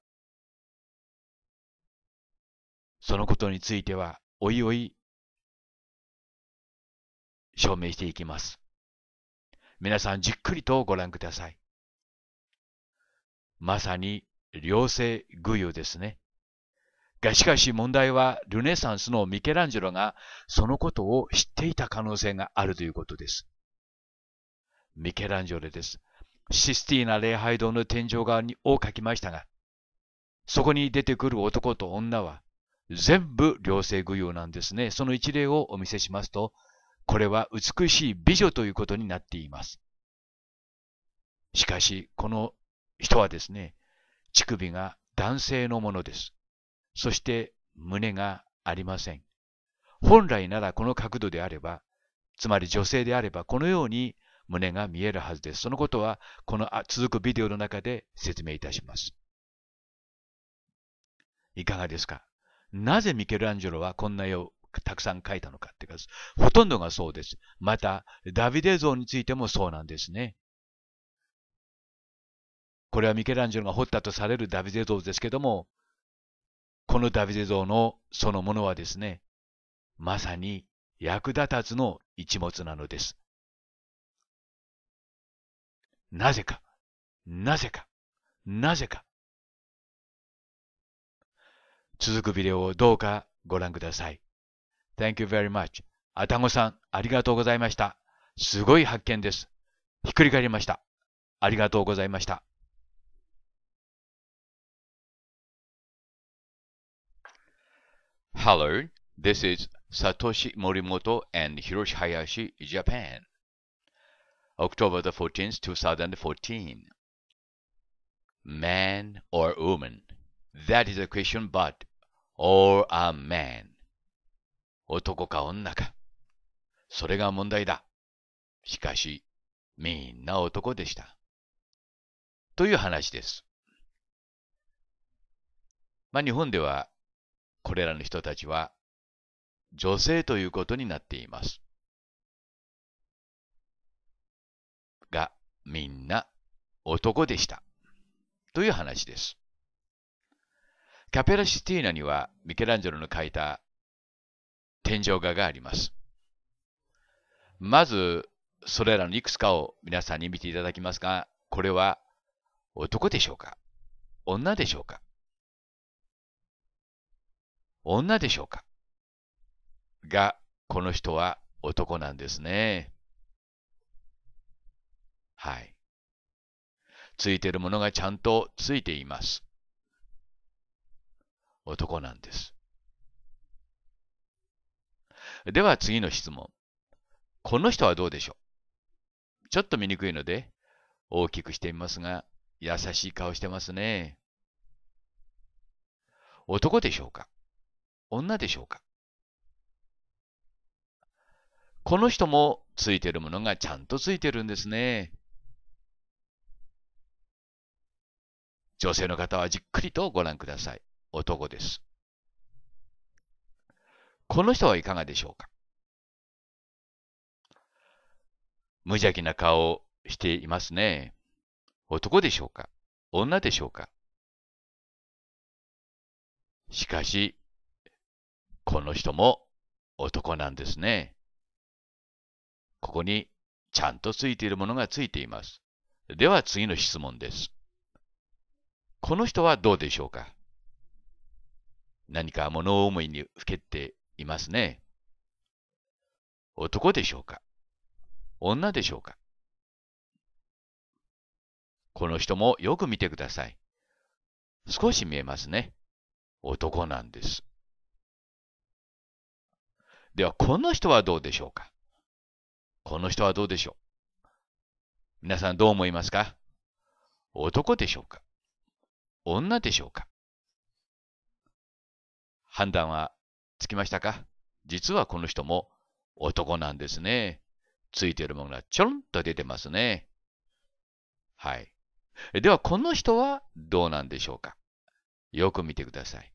そのことについては、おいおい、証明していきます。皆さんじっくりとご覧ください。まさに良性具有ですね。がしかし問題はルネサンスのミケランジェロがそのことを知っていた可能性があるということです。ミケランジェロです。システィーナ礼拝堂の天井側にを書きましたが、そこに出てくる男と女は全部良性具有なんですね。その一例をお見せしますと、これは美しい美女ということになっています。しかし、この人はですね、乳首が男性のものです。そして胸がありません。本来ならこの角度であれば、つまり女性であればこのように胸が見えるはずです。そのことはこの続くビデオの中で説明いたします。いかがですかなぜミケランジェロはこんな絵をたくさん描いたのかってか、ほとんどがそうです。また、ダビデ像についてもそうなんですね。これはミケランジェロが彫ったとされるダビデ像ですけども、このダビデ像のそのものはですね、まさに役立たずの一物なのです。なぜか、なぜか、なぜか。続くビデオをどうかご覧ください。Thank you very much. あたごさん、ありがとうございました。すごい発見です。ひっくり返りました。ありがとうございました。Hello, this is Satoshi Morimoto and Hiroshi Hayashi, Japan. October the 14th, 2014. Man or woman? That is a question, but or a man? 男か女か。それが問題だ。しかし、みんな男でした。という話です。まあ、日本ではこれらの人たちは女性ということになっています。が、みんな男でした。という話です。キャペラシティーナにはミケランジェロの描いた天井画があります。まず、それらのいくつかを皆さんに見ていただきますが、これは男でしょうか女でしょうか女でしょうかが、この人は男なんですね。はい。ついてるものがちゃんとついています。男なんです。では次の質問。この人はどうでしょうちょっと見にくいので、大きくしてみますが、優しい顔してますね。男でしょうか女でしょうかこの人もついてるものがちゃんとついてるんですね。女性の方はじっくりとご覧ください。男です。この人はいかがでしょうか無邪気な顔をしていますね。男でしょうか女でしょうかしかし、この人も男なんですね。ここにちゃんとついているものがついています。では次の質問です。この人はどうでしょうか何か物思いにふけっていますね。男でしょうか女でしょうかこの人もよく見てください。少し見えますね。男なんです。では、この人はどうでしょうかこの人はどうでしょう皆さんどう思いますか男でしょうか女でしょうか判断はつきましたか実はこの人も男なんですね。ついているものがちょろんと出てますね。はい。では、この人はどうなんでしょうかよく見てください。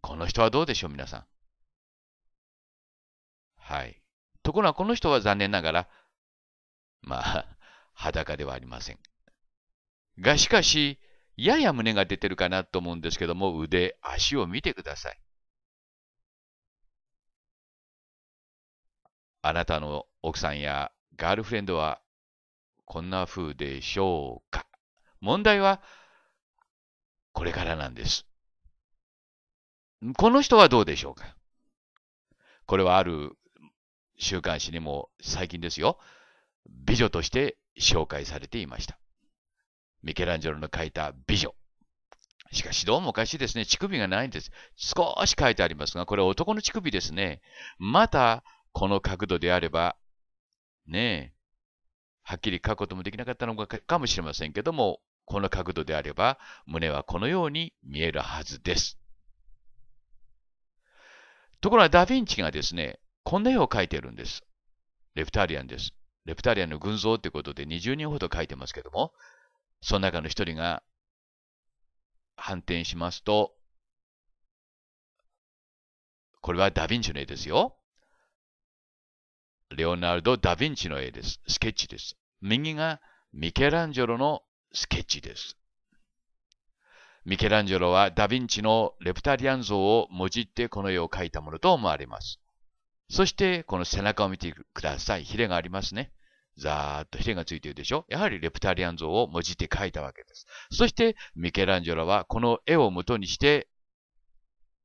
この人はどうでしょう、皆さん。はい。ところがこの人は残念ながら、まあ、裸ではありません。が、しかし、やや胸が出てるかなと思うんですけども、腕、足を見てください。あなたの奥さんやガールフレンドはこんな風でしょうか問題はこれからなんです。この人はどうでしょうかこれはある週刊誌にも最近ですよ、美女として紹介されていました。ミケランジェロの書いた美女。しかしどうもおかしいですね。乳首がないんです。少し書いてありますが、これ男の乳首ですね。また、この角度であれば、ねえ、はっきり書くこともできなかったのかかもしれませんけども、この角度であれば、胸はこのように見えるはずです。ところがダヴィンチがですね、こんな絵を描いてるんです。レプタリアンです。レプタリアンの群像ということで20人ほど描いてますけども、その中の一人が反転しますと、これはダヴィンチの絵ですよ。レオナルド・ダヴィンチの絵です。スケッチです。右がミケランジェロのスケッチです。ミケランジェロはダヴィンチのレプタリアン像をもじってこの絵を描いたものと思われます。そして、この背中を見てください。ヒレがありますね。ざーっとヒレがついているでしょやはりレプタリアン像を文字で描いたわけです。そして、ミケランジェロはこの絵を元にして、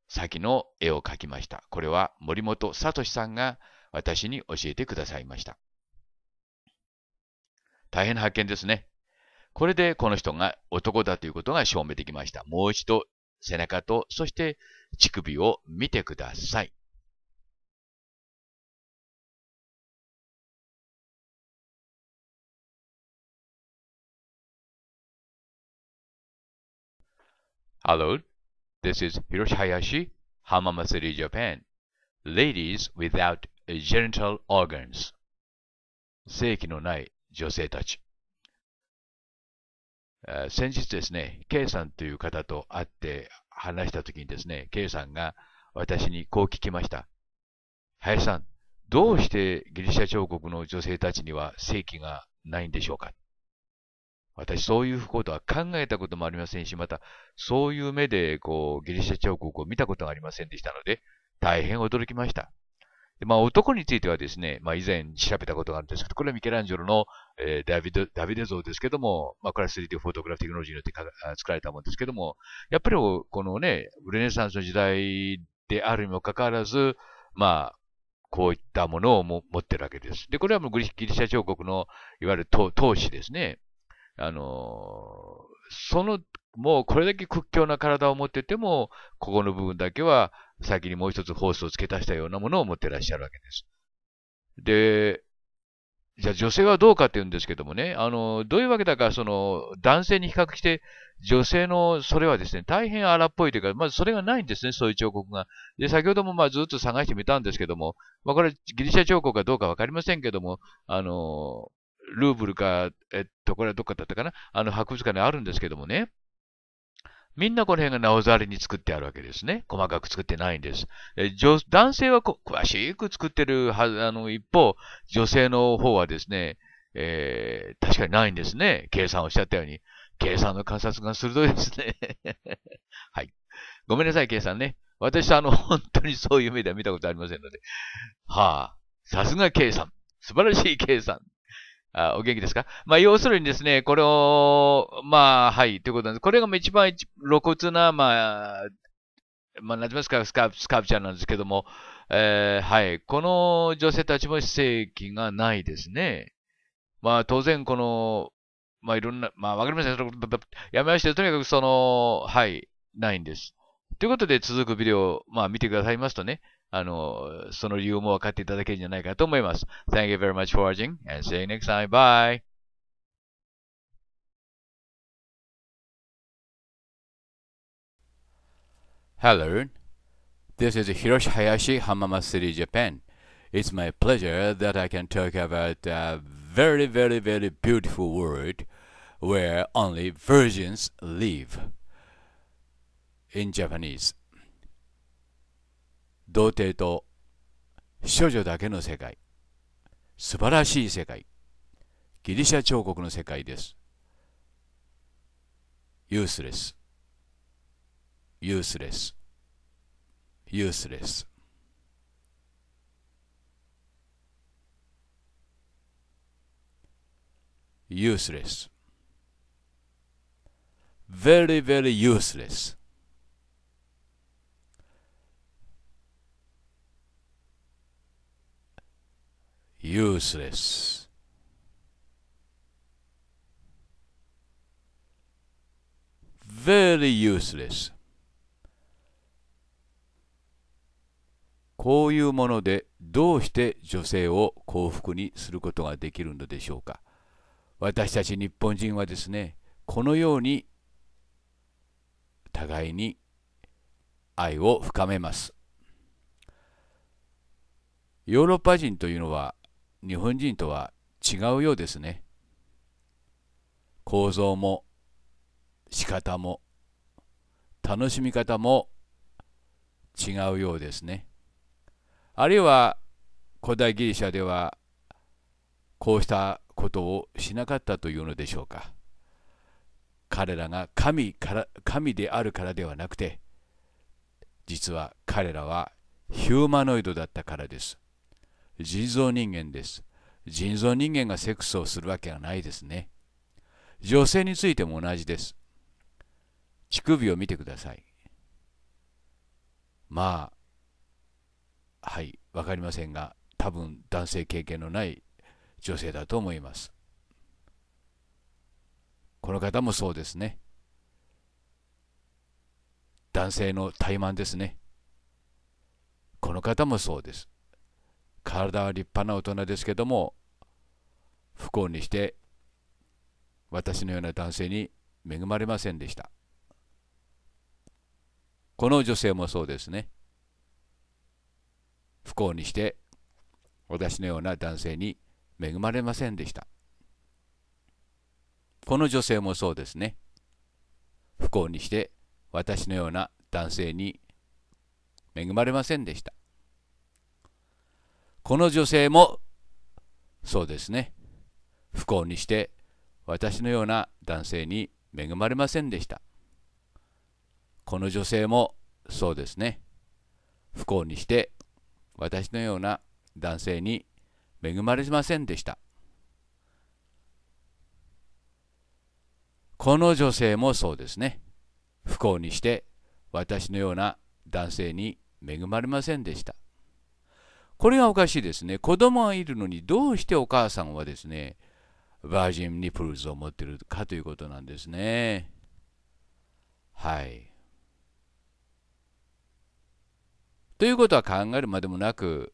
先の絵を描きました。これは森本聡さんが私に教えてくださいました。大変な発見ですね。これでこの人が男だということが証明できました。もう一度背中と、そして乳首を見てください。Hello, this is Hiroshi Hayashi, Hamama City, Japan. Ladies without genital organs. 性器のない女性たち。先日ですね、K さんという方と会って話したときにですね、K さんが私にこう聞きました。林さん、どうしてギリシャ彫刻の女性たちには性器がないんでしょうか私、そういうことは考えたこともありませんし、また、そういう目で、こう、ギリシャ彫刻を見たことがありませんでしたので、大変驚きました。でまあ、男についてはですね、まあ、以前調べたことがあるんですけど、これはミケランジェロの、えー、ダビデダビデ像ですけども、まあ、これは 3D フォトグラフテクノロジーによって作られたものですけども、やっぱりこのね、ルネサンスの時代であるにもかかわらず、まあ、こういったものをも持ってるわけです。で、これはもうギリシャ彫刻の、いわゆる投資ですね。あの、その、もうこれだけ屈強な体を持ってても、ここの部分だけは先にもう一つホースを付け足したようなものを持ってらっしゃるわけです。で、じゃあ女性はどうかって言うんですけどもね、あの、どういうわけだか、その、男性に比較して、女性の、それはですね、大変荒っぽいというか、まずそれがないんですね、そういう彫刻が。で、先ほどもまあずっと探してみたんですけども、まあこれギリシャ彫刻かどうかわかりませんけども、あの、ルーブルか、えっと、これはどっかだったかなあの、博物館にあるんですけどもね。みんなこの辺がなおざりに作ってあるわけですね。細かく作ってないんです。え女男性は詳しく作ってるはず、あの一方、女性の方はですね、えー、確かにないんですね。計算をおっしゃったように。計算の観察が鋭いですね。はい。ごめんなさい、計算ね。私はあの、本当にそういう目では見たことありませんので。はあ、さすが計算。素晴らしい計算。あお元気ですかまあ、要するにですね、これを、まあ、はい、ということなんです。これが一番露骨な、まあ、まあ、なじますか、スカスカプチャーなんですけども、えー、はい、この女性たちも非正規がないですね。まあ、当然、この、まあ、いろんな、まあ、わかりません。やめまして、とにかくその、はい、ないんです。ということで、続くビデオを、まあ、見てくださいますとね、あの、その理由も分かっていただけるんじゃないかと思います。Thank you very much for watching and see you next time. Bye! Hello, this is Hiroshi Hayashi, Hamama City, Japan. It's my pleasure that I can talk about a very, very, very beautiful world where only virgins live in Japanese. 童貞と少女だけの世界素晴らしい世界ギリシャ彫刻の世界ですユースレスユースレスユースレスユースレス very very useless useless. Very useless. こういうものでどうして女性を幸福にすることができるのでしょうか。私たち日本人はですね、このように互いに愛を深めます。ヨーロッパ人というのは日本人とは違うようですね構造も仕方も楽しみ方も違うようですねあるいは古代ギリシャではこうしたことをしなかったというのでしょうか彼らが神から神であるからではなくて実は彼らはヒューマノイドだったからです人造人間です。人造人間がセックスをするわけがないですね。女性についても同じです。乳首を見てください。まあ、はい、わかりませんが、多分男性経験のない女性だと思います。この方もそうですね。男性の怠慢ですね。この方もそうです。体は立派な大人ですけども不幸にして私のような男性に恵まれませんでしたこの女性もそうですね不幸にして私のような男性に恵まれませんでしたこの女性もそうですね不幸にして私のような男性に恵まれませんでしたこの女性もそうですね不幸にして私のような男性に恵まれませんでしたこの女性もそうですね不幸にして私のような男性に恵まれませんでしたこの女性もそうですね不幸にして私のような男性に恵まれませんでしたこれがおかしいですね。子供がいるのにどうしてお母さんはですね、バージンニプルズを持ってるかということなんですね。はい。ということは考えるまでもなく、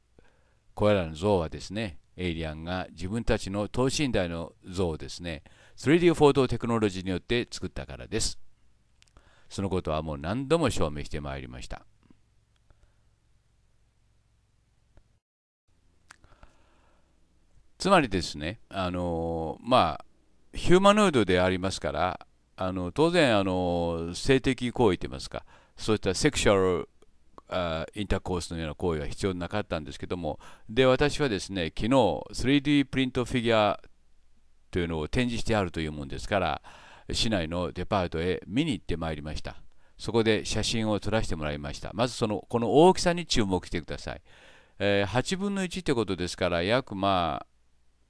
これらの像はですね、エイリアンが自分たちの等身大の像をですね、3D フォードテクノロジーによって作ったからです。そのことはもう何度も証明してまいりました。つまりですね、あのまあ、ヒューマノイドでありますから、あの当然あの、性的行為といいますか、そういったセクシャルあインターコースのような行為は必要なかったんですけども、で私はですね、昨日 3D プリントフィギュアというのを展示してあるというもんですから、市内のデパートへ見に行ってまいりました。そこで写真を撮らせてもらいました。まずそのこの大きさに注目してください。えー、8分の1ってことですから、約まあ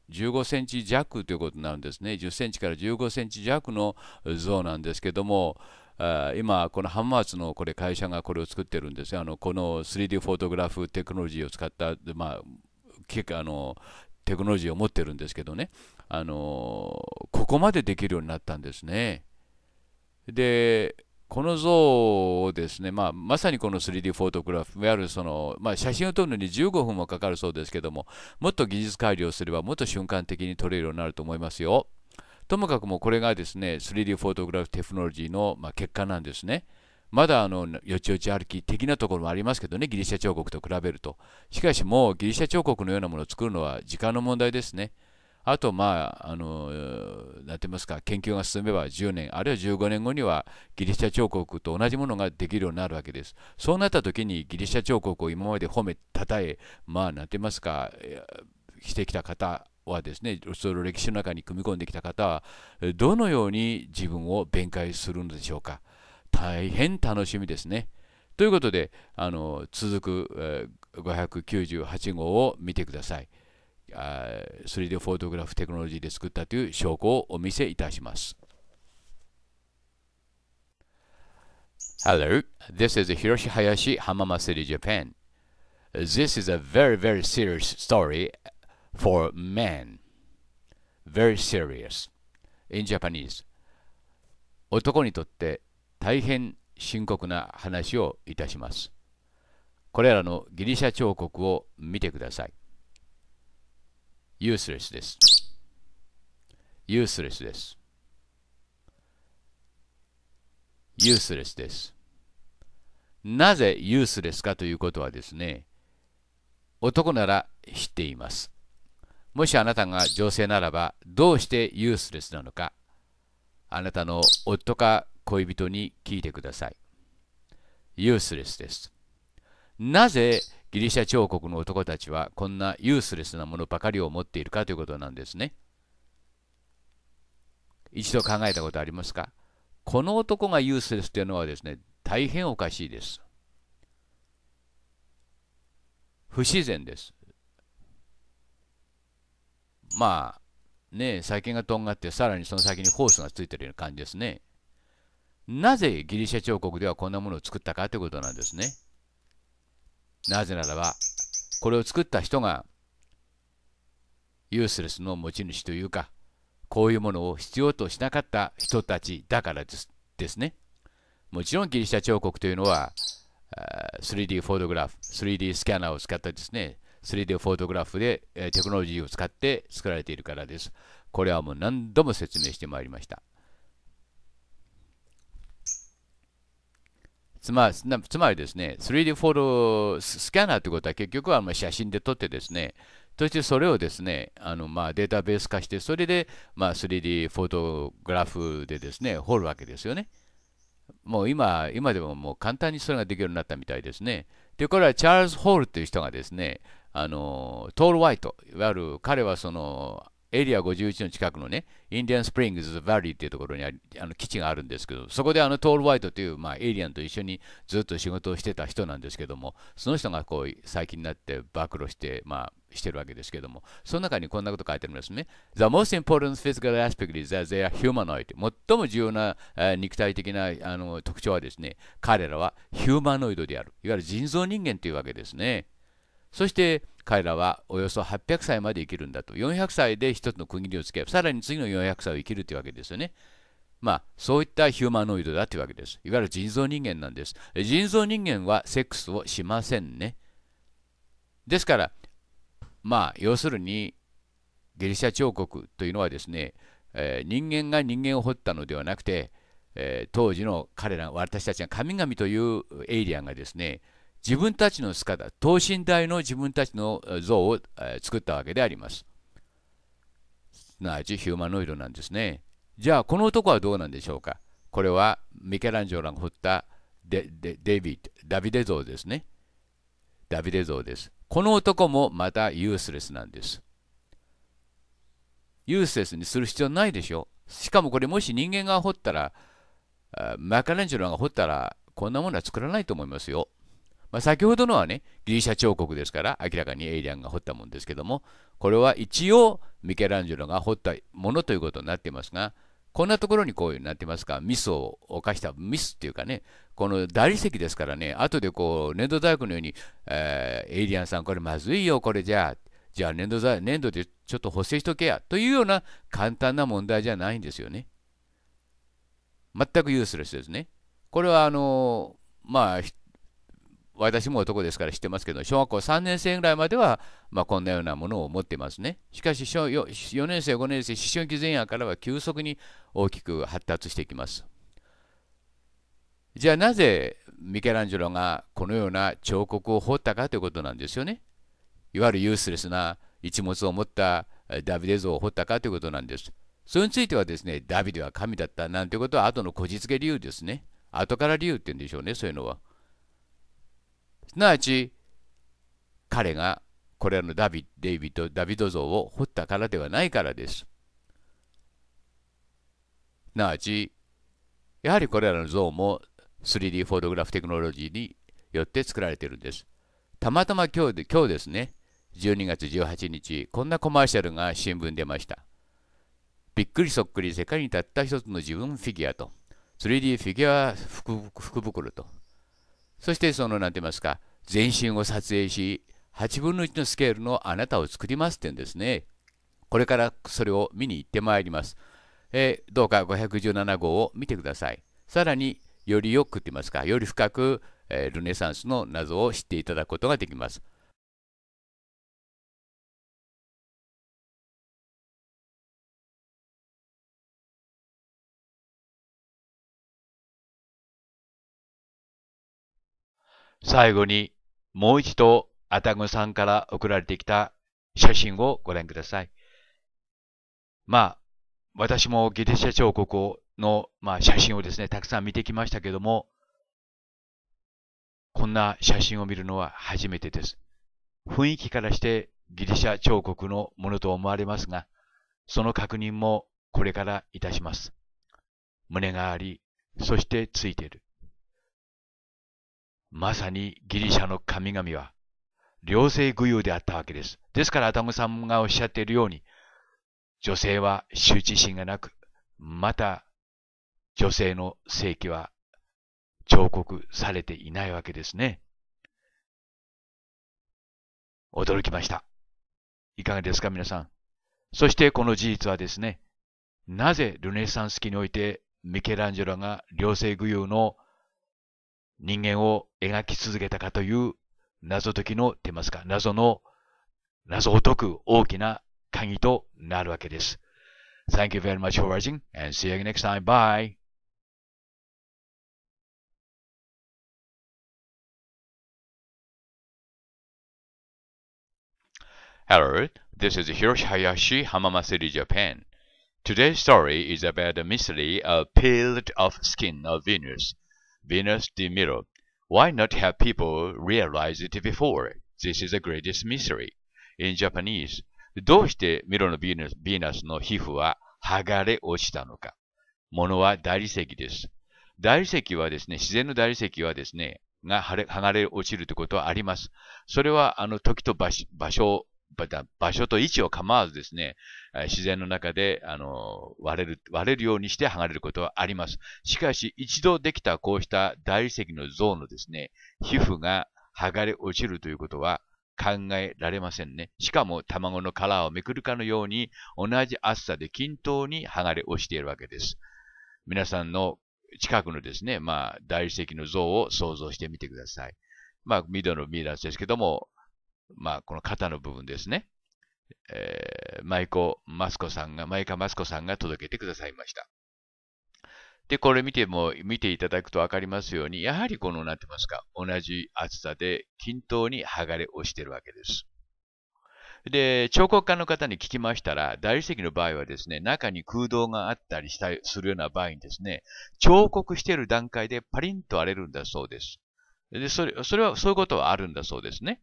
15センチ弱ということになるんですね10センチから15センチ弱の像なんですけども今この浜松のこれ会社がこれを作ってるんですあのこの 3D フォトグラフテクノロジーを使った、まあ、あのテクノロジーを持ってるんですけどねあのここまでできるようになったんですね。でこの像をですね、まあ、まさにこの 3D フォトグラフ、いわゆるその、まあ、写真を撮るのに15分もかかるそうですけども、もっと技術改良すれば、もっと瞬間的に撮れるようになると思いますよ。ともかくもこれがですね、3D フォトグラフテクノロジーの、まあ、結果なんですね。まだあのよちよち歩き的なところもありますけどね、ギリシャ彫刻と比べると。しかしもうギリシャ彫刻のようなものを作るのは時間の問題ですね。あと、まあ、あの、なんて言いますか、研究が進めば10年、あるいは15年後にはギリシャ彫刻と同じものができるようになるわけです。そうなった時にギリシャ彫刻を今まで褒め、たたえ、まあ、なんて言いますか、してきた方、はですね、その歴史の中に組み込んできた方は、どのように自分を弁解するのでしょうか。大変楽しみですね。ということで、あの続く、598号を見てください。3D フォトグラフテクノロジーで作ったという証拠をお見せいたします。Hello, this is Hiroshi Hayashi, Hamama City, Japan. This is a very, very serious story for men. Very serious. In Japanese. 男にとって大変深刻な話をいたします。これらのギリシャ彫刻を見てください。ユースレスです。ユースレスです。ユースレスです。なぜユースレスかということはですね、男なら知っています。もしあなたが女性ならば、どうしてユースレスなのか、あなたの夫か恋人に聞いてください。ユースレスです。なぜギリシャ彫刻の男たちはこんなユースレスなものばかりを持っているかということなんですね。一度考えたことありますかこの男がユースレスというのはですね、大変おかしいです。不自然です。まあ、ね、先がとんがって、さらにその先にホースがついてるような感じですね。なぜギリシャ彫刻ではこんなものを作ったかということなんですね。なぜならばこれを作った人がユースレスの持ち主というかこういうものを必要としなかった人たちだからですですねもちろんギリシャ彫刻というのは 3D フォトグラフ 3D スキャナーを使ったですね 3D フォトグラフでテクノロジーを使って作られているからですこれはもう何度も説明してまいりましたつまつまりですね、3D フォトスキャナーということは結局はま写真で撮ってですね、そしてそれをですね、あのまあデータベース化して、それでま 3D フォトグラフでですね、掘るわけですよね。もう今、今でももう簡単にそれができるようになったみたいですね。で、これはチャールズ・ホールという人がですね、あのトール・ワイト、いわゆる彼はそのエリア51の近くのね、インディアンスプリングズバリーっていうところにあの基地があるんですけど、そこであのトール・ワイトという、まあ、エイリアンと一緒にずっと仕事をしてた人なんですけども、その人がこう最近になって暴露して、まあ、してるわけですけども、その中にこんなこと書いてありますね。The most important physical aspect is that they are humanoid. 最も重要な、え肉体的なあの特徴はですね、彼らはヒューマノイドである。いわゆる人造人間というわけですね。そして、彼らはおよそ800歳まで生きるんだと400歳で一つの区切りをつけさらに次の400歳を生きるというわけですよね。まあ、そういったヒューマノイドだというわけです。いわゆる人造人間なんです。人造人間はセックスをしませんね。ですから、まあ、要するに、ギリシャ彫刻というのはですね、えー、人間が人間を彫ったのではなくて、えー、当時の彼ら、私たちが神々というエイリアンがですね、自分たちの姿、等身大の自分たちの像を作ったわけであります。すなわちヒューマノイドなんですね。じゃあ、この男はどうなんでしょうか。これはミケランジョラが彫ったデデビダビデ像ですね。ダビデ像です。この男もまたユースレスなんです。ユースレスにする必要ないでしょ。しかもこれもし人間が掘ったら、マカランジェロが掘ったら、こんなものは作らないと思いますよ。まあ、先ほどのはね、ギリシャ彫刻ですから、明らかにエイリアンが彫ったもんですけども、これは一応、ミケランジェロが彫ったものということになっていますが、こんなところにこういうになってますか、ミスを犯したミスっていうかね、この大理石ですからね、後でこう、粘土細工のように、えー、エイリアンさん、これまずいよ、これじゃあ、じゃあ粘土粘土でちょっと補正しとけや、というような簡単な問題じゃないんですよね。全くユースレスですね。これはあの、まあ、私も男ですから知ってますけど、小学校3年生ぐらいまでは、まあ、こんなようなものを持ってますね。しかし小 4, 4年生、5年生、思春期前夜からは急速に大きく発達していきます。じゃあなぜミケランジェロがこのような彫刻を彫ったかということなんですよね。いわゆるユースレスな一物を持ったダビデ像を彫ったかということなんです。それについてはですね、ダビデは神だったなんてことは後のこじつけ理由ですね。後から理由って言うんでしょうね、そういうのは。すなわち彼がこれらのダビデイビドダビド像を掘ったからではないからです。すなわちやはりこれらの像も 3D フォトグラフテクノロジーによって作られているんです。たまたま今日で今日ですね12月18日こんなコマーシャルが新聞出ました。びっくりそっくり世界にたった一つの自分フィギュアと 3D フィギュア福袋とそしてその何て言いますか全身を撮影し8分の1のスケールのあなたを作りますってんですねこれからそれを見に行ってまいります、えー、どうか517号を見てくださいさらによりよくって言いますかより深く、えー、ルネサンスの謎を知っていただくことができます最後にもう一度アタグさんから送られてきた写真をご覧ください。まあ、私もギリシャ彫刻の、まあ、写真をですね、たくさん見てきましたけども、こんな写真を見るのは初めてです。雰囲気からしてギリシャ彫刻のものと思われますが、その確認もこれからいたします。胸があり、そしてついている。まさにギリシャの神々は、両性具有であったわけです。ですから、アダムさんがおっしゃっているように、女性は羞恥心がなく、また、女性の性器は彫刻されていないわけですね。驚きました。いかがですか、皆さん。そしてこの事実はですね、なぜルネサンス期においてミケランジェロが両性具有の人間を描き続けたかという謎解きの、って言いますか、謎の、謎を解く大きな鍵となるわけです。Thank you very much for watching and see you next time. Bye! Hello, this is Hiroshi Hayashi, Hamama City, Japan. Today's story is about the mystery of peeled off skin of Venus. Venus de Milo. Why not have people realize it before? This is the greatest mystery. In Japanese, どうしてミロのヴィーナスの皮膚は剥がれ落ちたのか。ものは大理石です。大理石はですね、自然の大理石はですね、が剥がれ落ちるということはあります。それは、あの、時と場所場所と位置を構わずですね、自然の中で、あの、割れる、割れるようにして剥がれることはあります。しかし、一度できたこうした大理石の像のですね、皮膚が剥がれ落ちるということは考えられませんね。しかも、卵の殻をめくるかのように、同じ厚さで均等に剥がれ落ちているわけです。皆さんの近くのですね、まあ、大理石の像を想像してみてください。まあ、緑のミイラスですけども、まあ、この肩の部分ですね。えー、舞子マスコさんが、イ香マスコさんが届けてくださいました。で、これ見ても、見ていただくとわかりますように、やはりこの、なんてますか、同じ厚さで均等に剥がれ落ちてるわけです。で、彫刻家の方に聞きましたら、大理石の場合はですね、中に空洞があったりしたするような場合にですね、彫刻している段階でパリンと荒れるんだそうです。で、それ、それは、そういうことはあるんだそうですね。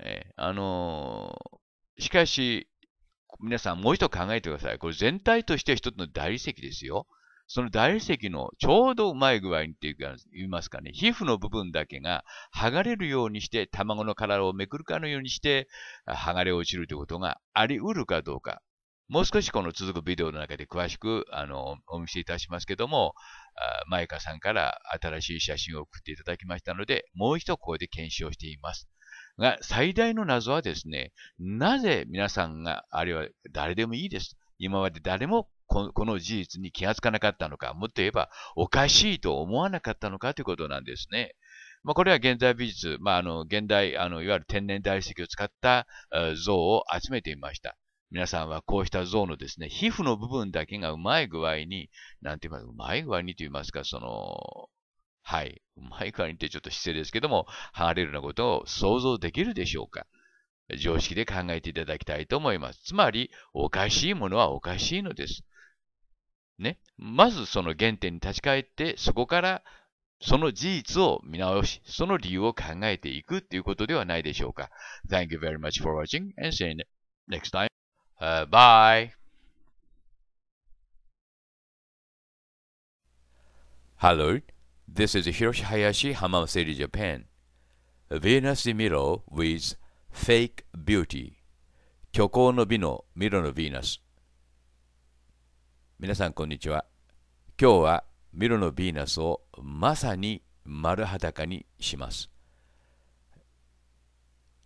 えー、あのー、しかし、皆さんもう一度考えてください。これ全体として一つの大理石ですよ。その大理石のちょうどうまい具合にっていうか、言いますかね、皮膚の部分だけが剥がれるようにして、卵の殻をめくるかのようにして、剥がれ落ちるということがあり得るかどうか。もう少しこの続くビデオの中で詳しくあのお見せいたしますけども、マイカさんから新しい写真を送っていただきましたので、もう一度ここで検証しています。が、最大の謎はですね、なぜ皆さんが、あるいは誰でもいいです。今まで誰もこの事実に気がつかなかったのか、もっと言えばおかしいと思わなかったのかということなんですね。まあ、これは現代美術、まあ、あの現代あの、いわゆる天然大理石を使った像を集めてみました。皆さんはこうした像のですね、皮膚の部分だけがうまい具合に、なんて言いますか、うまい具合にと言いますか、その、はい。前からにってちょっと失礼ですけども、離れるようなことを想像できるでしょうか常識で考えていただきたいと思います。つまり、おかしいものはおかしいのです。ね。まずその原点に立ち返って、そこからその事実を見直し、その理由を考えていくということではないでしょうか。Thank you very much for watching and see you next time.、Uh, bye! h e l l o This is Hiroshi Hayashi, Hamam City, Japan. Venus in Milo with Fake Beauty 虚構の美のミロのヴィーナス皆さんこんにちは今日はミロのヴィーナスをまさに丸裸にします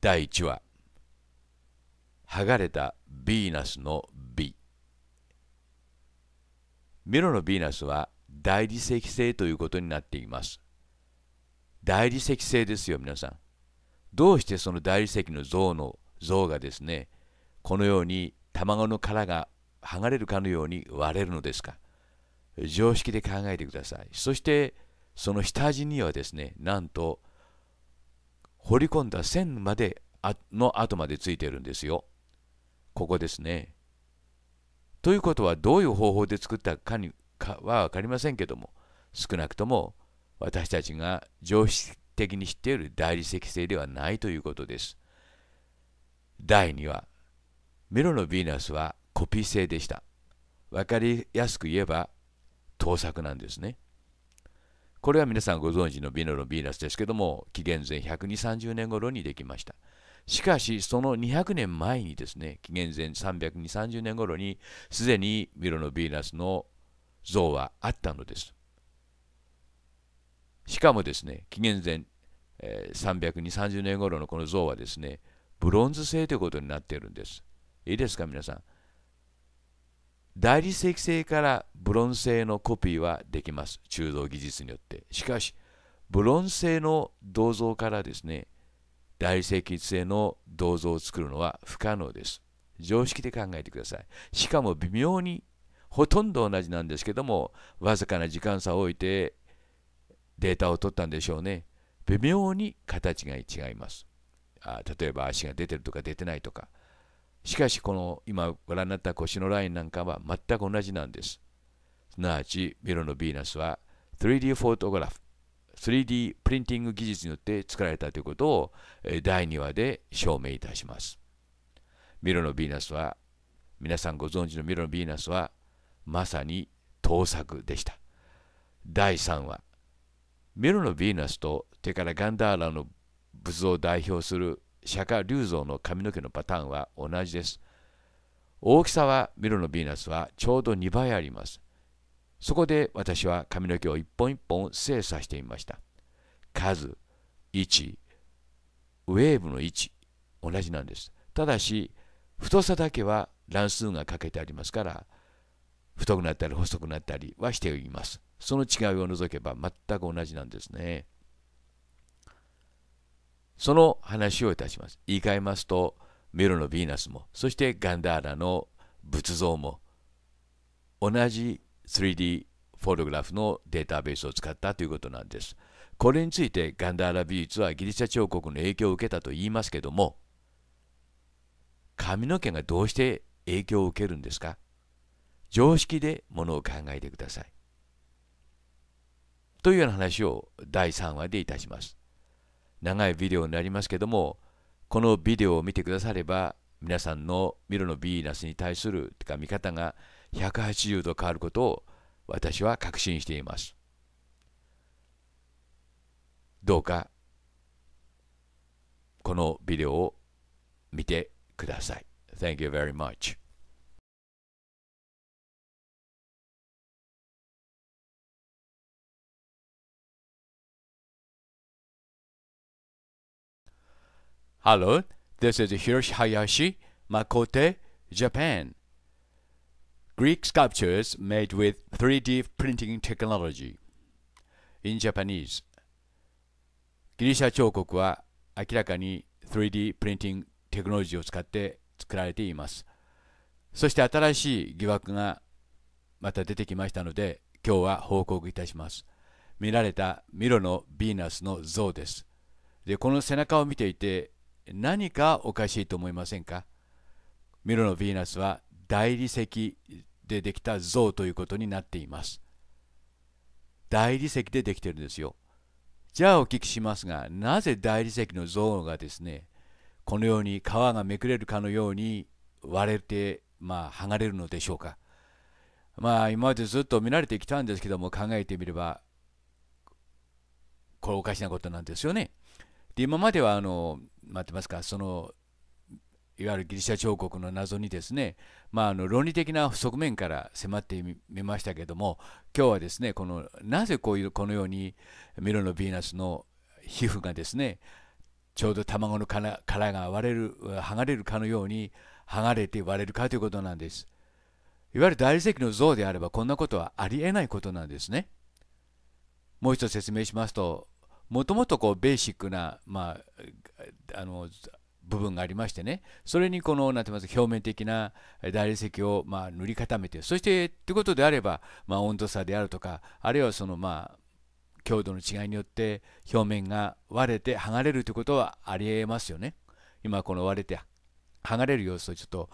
第1話剥がれたヴィーナスの美ミロのヴィーナスは大理石製ということになっています。大理石製ですよ、皆さん。どうしてその大理石の像の像がですね、このように卵の殻が剥がれるかのように割れるのですか。常識で考えてください。そして、その下地にはですね、なんと、掘り込んだ線までの跡までついてるんですよ。ここですね。ということはどういう方法で作ったかにかは分かりませんけども少なくとも私たちが常識的に知っている大理石性ではないということです。第2話メロのヴィーナスはコピー製でした。分かりやすく言えば盗作なんですね。これは皆さんご存知のビロのヴィーナスですけども、紀元前12030年頃にできました。しかし、その200年前にですね、紀元前320年頃に、すでにミロのヴィーナスの像はあったのです。しかもですね、紀元前、え320年頃のこの像はですね、ブロンズ製ということになっているんです。いいですか、皆さん。大理石製からブロンズ製のコピーはできます。鋳造技術によって。しかし、ブロンズ製の銅像からですね、大理石製の銅像を作るのは不可能です。常識で考えてください。しかも微妙にほとんど同じなんですけどもわずかな時間差を置いてデータを取ったんでしょうね微妙に形が違いますあ例えば足が出てるとか出てないとかしかしこの今ご覧になった腰のラインなんかは全く同じなんですすなわちミロのヴィーナスは 3D フォトグラフ 3D プリンティング技術によって作られたということを第2話で証明いたしますミロのヴィーナスは皆さんご存知のミロのヴィーナスはまさに盗作でした。第3話ミロのヴィーナスと手からガンダーラの仏像を代表する釈迦龍像の髪の毛のパターンは同じです。大きさはミロのヴィーナスはちょうど2倍あります。そこで私は髪の毛を一本一本精査してみました。数、位置、ウェーブの位置、同じなんです。ただし、太さだけは乱数がかけてありますから、太くなったり細くなったりはしています。その違いを除けば全く同じなんですね。その話をいたします。言い換えますと、メロのヴィーナスも、そしてガンダーラの仏像も、同じ 3D フォトグラフのデータベースを使ったということなんです。これについてガンダーラ美術はギリシャ彫刻の影響を受けたと言いますけども、髪の毛がどうして影響を受けるんですか常識でものを考えてください。というような話を第3話でいたします。長いビデオになりますけども、このビデオを見てくだされば、皆さんのミロのヴィーナスに対するか見方が180度変わることを私は確信しています。どうかこのビデオを見てください。Thank you very much. Hello, this is Hiroshi Hayashi, Makote, Japan. Greek sculptures made with 3D printing technology. In Japanese. ギリシャ彫刻は明らかに 3D プリンティングテクノロジーを使って作られています。そして新しい疑惑がまた出てきましたので、今日は報告いたします。見られたミロのヴィーナスの像です。で、この背中を見ていて、何かおかしいと思いませんかミロのヴィーナスは大理石でできた像ということになっています。大理石でできてるんですよ。じゃあお聞きしますが、なぜ大理石の像がですね、このように皮がめくれるかのように割れて、まあ、剥がれるのでしょうか。まあ、今までずっと見られてきたんですけども、考えてみれば、これおかしなことなんですよね。で今まではあの待ってますかそのいわゆるギリシャ彫刻の謎にですね、まあ、あの論理的な側面から迫ってみましたけども今日はですねこのなぜこういうこのようにミロのヴィーナスの皮膚がですねちょうど卵の殻が割れる剥がれるかのように剥がれて割れるかということなんです。いわゆる大理石の像であればこんなことはありえないことなんですね。もう一度説明しますともともとこうベーシックな、まあ、あの部分がありましてねそれにこのて言います表面的な大理石をまあ塗り固めてそしてってことであれば、まあ、温度差であるとかあるいはそのまあ強度の違いによって表面が割れて剥がれるということはありえますよね。今この割れて剥がれる様子をちょっと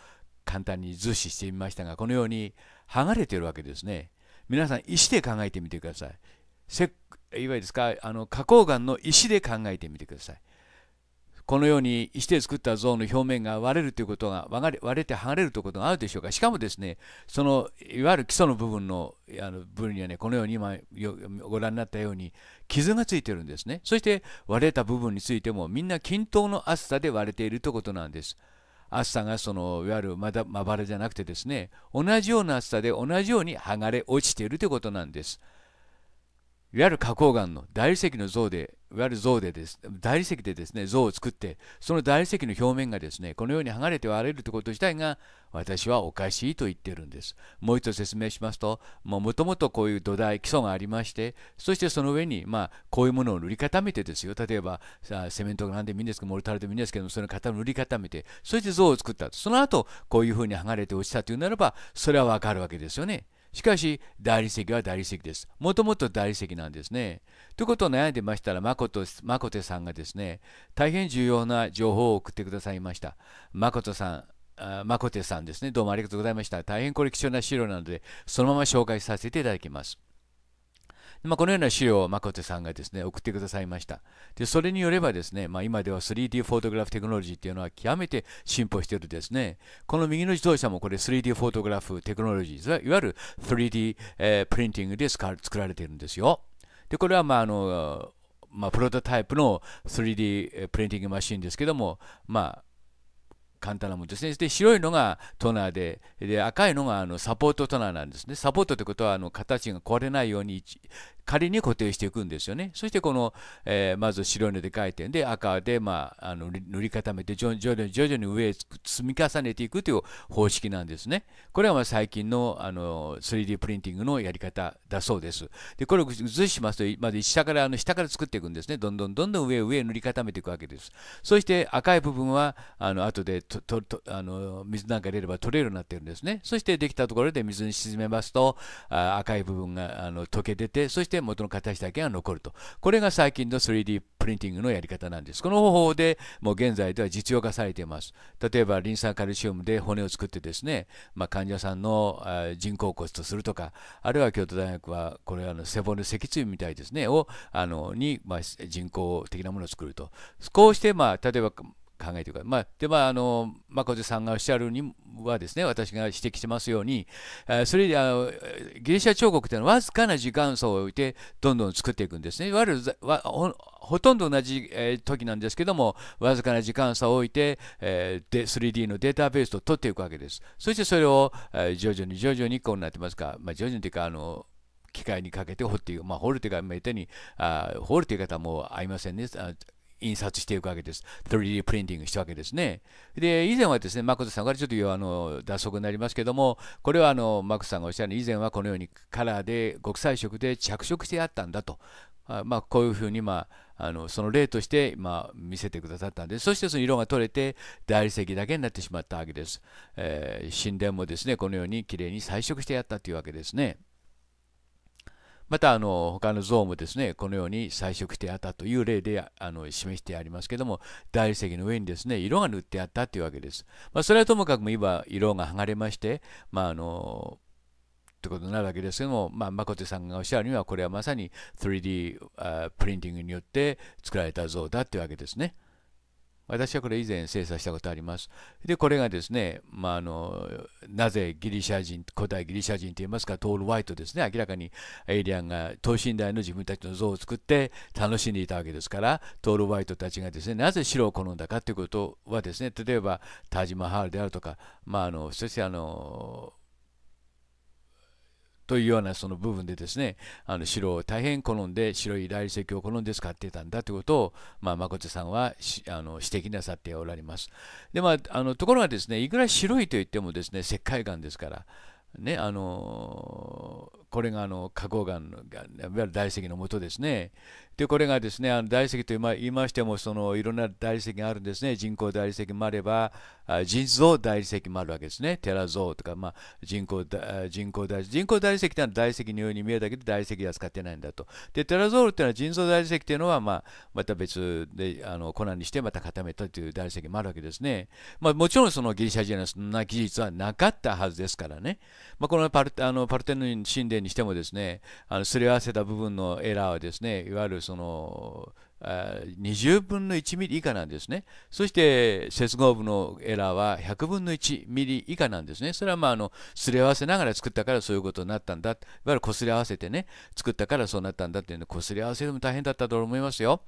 簡単に図示してみましたがこのように剥がれてるわけですね。皆さん石で考えてみてください。いわゆですかあの花崗岩の石で考えてみてくださいこのように石で作った像の表面が割れるということが割れて剥がれるということがあるでしょうかしかもですねそのいわゆる基礎の部分のあの部分にはねこのように今ご覧になったように傷がついてるんですねそして割れた部分についてもみんな均等の厚さで割れているということなんです厚さがそのいわゆるまだまばらじゃなくてですね同じような厚さで同じように剥がれ落ちているということなんですいわゆる花崗岩の大理石の像で、いわゆる像でです、大理石でですね、像を作って、その大理石の表面がですね、このように剥がれて割れるということ自体が、私はおかしいと言ってるんです。もう一度説明しますと、もともとこういう土台、基礎がありまして、そしてその上に、まあ、こういうものを塗り固めてですよ、例えば、さセメントが何でもいいんですけど、モルタルでもいいんですけども、その型を塗り固めて、そして像を作った。その後、こういうふうに剥がれて落ちたというならば、それはわかるわけですよね。しかし、大理石は大理石です。もともと大理石なんですね。ということを悩んでましたら、誠誠さんがですね、大変重要な情報を送ってくださいました。誠さん、誠さんですね。どうもありがとうございました。大変これ貴重な資料なので、そのまま紹介させていただきます。まあ、このような資料を誠さんがですね、送ってくださいました。で、それによればですね、まあ、今では 3D フォトグラフテクノロジーっていうのは極めて進歩しているですね。この右の自動車もこれ 3D フォトグラフテクノロジー、いわゆる 3D、えー、プリンティングで作られているんですよ。で、これはまあ、あの、まあ、プロトタイプの 3D プリンティングマシンですけども、まあ、簡単なものですね。で、白いのがトナーで、で赤いのがあのサポートトナーなんですね。サポートってことはあの形が壊れないように仮に固定していくんですよね。そしてこの、えー、まず白いので書いてで赤で、まあ、あの塗り固めて徐々に徐々に上へ積み重ねていくという方式なんですね。これはま最近のあの 3D プリンティングのやり方だそうです。でこれを図しますとまず下からあの下から作っていくんですね。どんどんどんどん上上塗り固めていくわけです。そして赤い部分はあの後であの水なんか入れれば取れるようになってるんですね。そしてできたところで水に沈めますとあ赤い部分があの溶け出てそしてして元の形だけが残るとこれが最近の 3D プリンティングのやり方なんですこの方法でもう現在では実用化されています例えばリン酸カルシウムで骨を作ってですね、まあ、患者さんの人工骨とするとかあるいは京都大学はこれあの背骨脊椎みたいですねをあのに、まあ、人工的なものを作るとこうして、まあ、例えば考えていくか、まあ、でまああのまさんがおっしゃるにはですね私が指摘してますように、えそれであのギリシャ彫刻というのはわずかな時間層を置いてどんどん作っていくんですねいわゆるほとんど同じ、え時なんですけどもわずかな時間差を置いて、えー、3D のデータベースを取っていくわけですそしてそれを、え徐々に徐々にこうなってますか、まあ、徐々にというかあの機械にかけて掘っていく、まあ、掘るというか、めったにあ掘るという方も合いませんね。印刷していくわけです。3D プリンティングしたわけですね。で、以前はですね、マクドさんからちょっとあの脱足になりますけども、これはあのマクさんがおっしゃる以前はこのようにカラーで極彩色で着色してあったんだと。あまあ、こういうふうに、まあ、あのその例として、まあ、見せてくださったんでそしてその色が取れて大理石だけになってしまったわけです、えー、神殿もですねこのようにきれいに彩色してやったというわけですね。またあの他の像もですねこのように彩色してあったという例であの示してありますけども大理石の上にですね色が塗ってあったというわけです。まあ、それはともかくも今色が剥がれまして、まあ、あのということになるわけですけども、まあ、誠さんがおっしゃるにはこれはまさに 3D プリンティングによって作られた像だというわけですね。私はこれ以前精査したことあります。で、これがですね、まあ、あのなぜギリシャ人、古代ギリシャ人といいますか、トール・ワイトですね、明らかにエイリアンが等身大の自分たちの像を作って楽しんでいたわけですから、トール・ワイトたちがですね、なぜ白を好んだかということはですね、例えばタージ・マハールであるとか、まあ、あのそしてあの、というようなその部分でですねあの白を大変好んで白い大理石を好んで使っていたんだということを、まあ、誠さんはあの指摘なさっておられますで、まあ、あのところがですねいくら白いといってもですね石灰岩ですからねあのこれがあの花崗岩のいわゆる大理石のもとですねでこれがですねあの大理石と言いましてもそのいろんな大理石があるんですね人工大理石もあれば人造大理石もあるわけですねテラゾとか、まあ、人工人工大理石人工大理石ってのは大理石のように見えたけど大理石は使ってないんだとでテラゾールっていうのは人造大理石っていうのは、まあ、また別であの粉にしてまた固めたという大理石もあるわけですね、まあ、もちろんそのギリシャ人はそんな技術はなかったはずですからね、まあ、このパルあのパルテノン神殿にしてもですねあのすり合わせた部分のエラーはですねいわゆるそのその20分の1ミリ以下なんですね。そして接合部のエラーは100分の1ミリ以下なんですね。それはまああのすり合わせながら作ったからそういうことになったんだ。いわゆるこすり合わせてね、作ったからそうなったんだっていうのこすり合わせでも大変だったと思いますよ。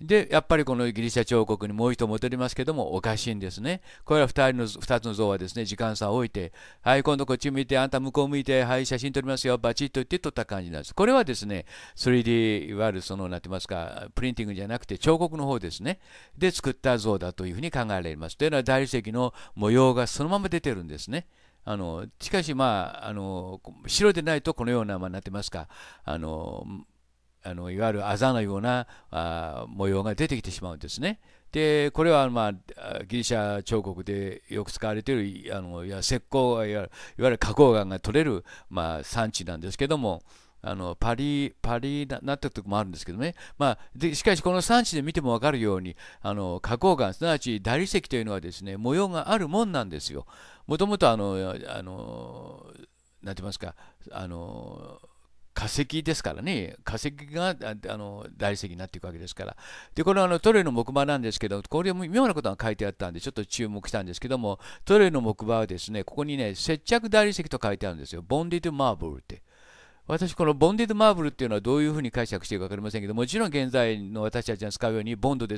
でやっぱりこのギリシャ彫刻にもう一度戻りますけどもおかしいんですね。これは2人の二つの像はですね時間差を置いてはい今度こっち向いてあんた向こう向いてはい写真撮りますよバチッと言って撮った感じなんです。これはですね 3D いわゆるその何て言いますかプリンティングじゃなくて彫刻の方ですねで作った像だというふうに考えられます。というのは大理石の模様がそのまま出てるんですね。あのしかしまああの白でないとこのようなまあなってますかあのあのいわゆるあざのようなあ模様が出てきてしまうんですね。でこれは、まあ、ギリシャ彫刻でよく使われているあのいや石膏いわいわゆる花崗岩が取れる、まあ、産地なんですけども。あのパリパリなったとこもあるんですけどね、まあ、でしかしこの産地で見ても分かるようにあの花崗岩すなわち大理石というのはですね模様があるもんなんですよもともとあのあのなんて言いますかあの化石ですからね、化石があの大理石になっていくわけですから。で、こはあのトレイの木馬なんですけど、これも妙なことが書いてあったんで、ちょっと注目したんですけども、トレイの木馬はですね、ここにね、接着大理石と書いてあるんですよ。ボンディド・マーブルって。私、このボンディド・マーブルっていうのはどういうふうに解釈しているか分かりませんけど、もちろん現在の私たちが使うように、ボンドで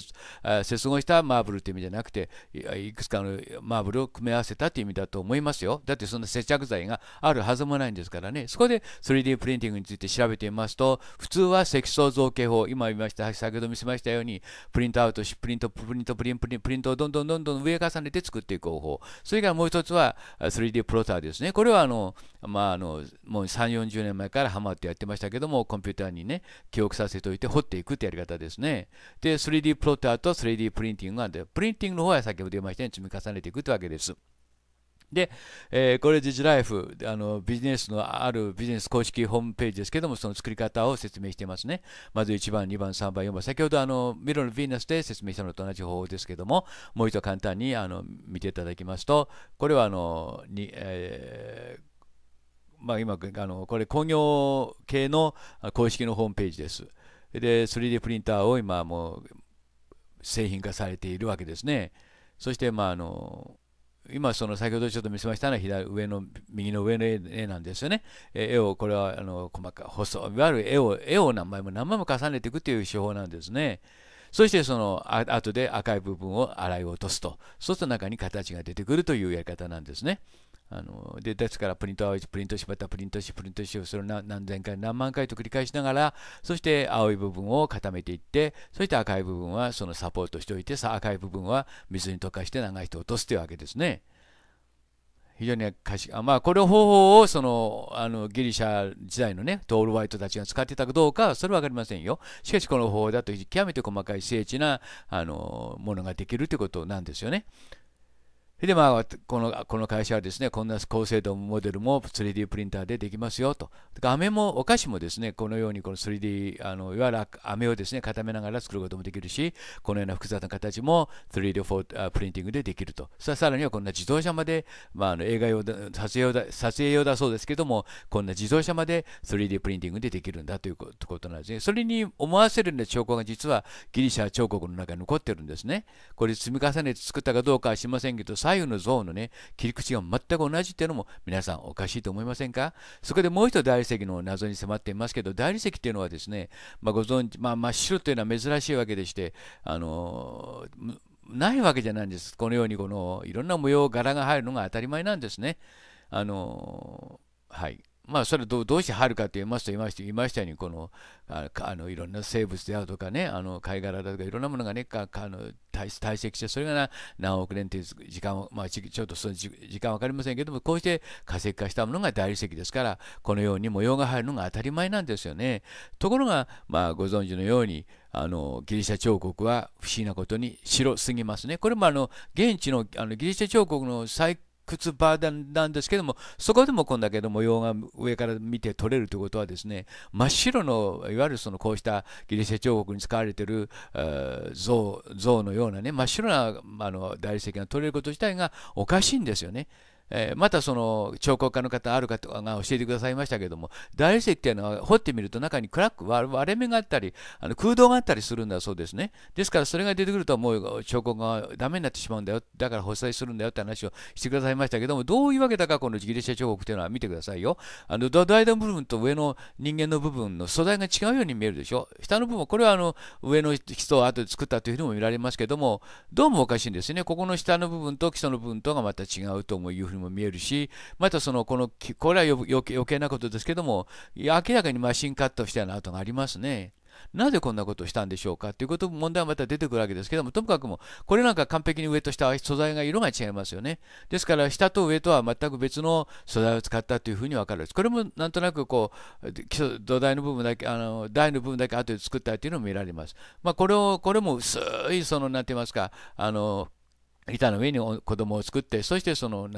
接合したマーブルっていう意味じゃなくて、いくつかのマーブルを組み合わせたっていう意味だと思いますよ。だってそんな接着剤があるはずもないんですからね。そこで 3D プリンティングについて調べてみますと、普通は積層造形法、今言いました、先ほど見せましたように、プリントアウトし、プリント、プリント、プリンプリンプリントをどんどんどんどん上重ねて作っていく方法。それからもう一つは 3D プロターですね。これはあの、まあ、あの、もう3、40年前からからハマってやってましたけども、コンピューターにね、記憶させておいて掘っていくってやり方ですね。で、3D プロッターと 3D プリンティングがあって、プリンティングの方は先ほど言いましたように積み重ねていくってわけです。で、えー、コレッジライフあの、ビジネスのあるビジネス公式ホームページですけども、その作り方を説明してますね。まず1番、2番、3番、4番、先ほどあのミロのヴィーナスで説明したのと同じ方法ですけども、もう一度簡単にあの見ていただきますと、これはあのに、えーまあ、今あのこれ工業系の公式のホームページです。で 3D プリンターを今もう製品化されているわけですね。そして、まあ、あの今その先ほどちょっと見せましたのは左上の右の上の絵なんですよね。絵をこれはあの細か細いわゆる絵を絵を何枚も何枚も重ねていくという手法なんですね。そしてその後で赤い部分を洗い落とすと。そうすると中に形が出てくるというやり方なんですね。あのでですからプリントアウトプリントしまたプリントしプリントしをそれを何千回何万回と繰り返しながらそして青い部分を固めていってそして赤い部分はそのサポートしておいてさ赤い部分は水に溶かして長い人を落とすというわけですね。非常にかしまあこれ方法をそのあのギリシャ時代のねトール・ワイトたちが使ってたかどうかそれは分かりませんよしかしこの方法だと極めて細かい精緻なあのものができるということなんですよねそれでまあこのこの会社はですねこんな高精度モデルも 3D プリンターでできますよと飴もお菓子もですねこのようにこの 3D あのいわゆる飴をですね固めながら作ることもできるしこのような複雑な形も 3D プリンティングでできるとさらにはこんな自動車まで、まあ、あの映画用だ撮影用だ撮影用だそうですけどもこんな自動車まで 3D プリンティングでできるんだということなんですねそれに思わせるような兆候が実はギリシャ彫刻の中に残ってるんですねこれ積み重ねて作ったかどうかはしませんけど左右の像のね、切り口が全く同じっていうのも皆さんおかしいと思いませんかそこでもう一度大理石の謎に迫っていますけど、大理石っていうのはですね、まあ、ご存知、まあ、真っ白というのは珍しいわけでして、あのー、ないわけじゃないんです。このようにこのいろんな模様、柄が入るのが当たり前なんですね。あのー、はい。まあ、それどうして入るかと言いますと言いました言いましたようにこのああのいろんな生物であるとかねあの貝殻だとかいろんなものがねかあの堆積してそれが何億年という時間を、まあ、ちょっとその時間分かりませんけどもこうして化石化したものが大理石ですからこのように模様が入るのが当たり前なんですよね。ところが、まあ、ご存知のようにあのギリシャ彫刻は不思議なことに白すぎますね。これもあの現地のあのギリシャ彫刻の最靴場なんですけども、そこでもこんだけの模様が上から見て取れるということはですね、真っ白の、いわゆるそのこうしたギリシャ彫刻に使われている像像のようなね、真っ白なあの大理石が取れること自体がおかしいんですよね。えー、またその彫刻家の方ある方が教えてくださいましたけども大理石っていうのは掘ってみると中にクラック割れ目があったりあの空洞があったりするんだそうですねですからそれが出てくるともう彫刻がダメになってしまうんだよだから発災するんだよって話をしてくださいましたけどもどういうわけだかこのギリシャ彫刻っていうのは見てくださいよあの土台の部分と上の人間の部分の素材が違うように見えるでしょ下の部分これはあの上の人を後で作ったというふうにも見られますけどもどうもおかしいんですねここの下の部分と基礎の部分とがまた違うというふうににも見えるし、またそのこの、これは余計なことですけども、明らかにマシンカットしたような跡がありますね。なぜこんなことをしたんでしょうかということ問題はまた出てくるわけですけども、ともかくも、これなんか完璧に上と下は素材が色が違いますよね。ですから、下と上とは全く別の素材を使ったというふうに分かるんです。これもなんとなくこう、土台の部分だけ、あの台の部分だけ後で作ったというのも見られます。まあ、これを、これも薄い、その、なんて言いますか、あの、板の上に子供を作って、そしてその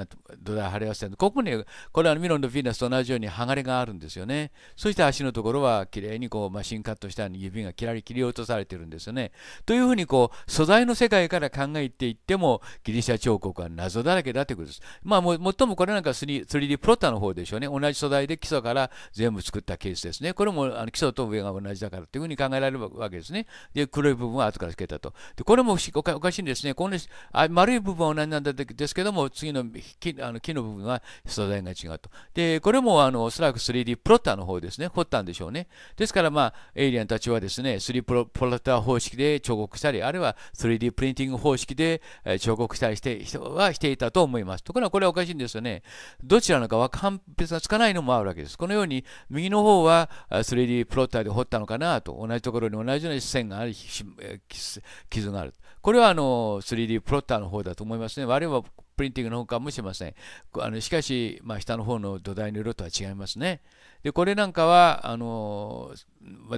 土台を張り合わせて、ここにこれはミロンのヴィーナスと同じように剥がれがあるんですよね。そして足のところはきれいにこうマシンカットしたように指がきらり切り落とされてるんですよね。というふうにこう素材の世界から考えていってもギリシャ彫刻は謎だらけだということです。まあも最もこれなんか 3D プロッターの方でしょうね。同じ素材で基礎から全部作ったケースですね。これもあの基礎と上が同じだからというふうに考えられるわけですね。で黒い部分は後からつけたと。でこれもおかしいんですね。この、ま丸い部分は同じなんですけども、次の木あの木の部分は素材が違うと。で、これもあのおそらく 3D プロッターの方ですね、掘ったんでしょうね。ですから、まあ、エイリアンたちはですね、3D プロプロッター方式で彫刻したり、あるいは 3D プリンティング方式で彫刻したりしてはしていたと思います。ところがこれはおかしいんですよね。どちらのかは判別がつかないのもあるわけです。このように、右の方は 3D プロッターで掘ったのかなと、同じところに同じような線があり、傷がある。これはあの 3D プロッターの方だと思いますね。我るはプリンティングの方かもしれません。あのしかし、まあ、下の方の土台の色とは違いますね。で、これなんかは、あの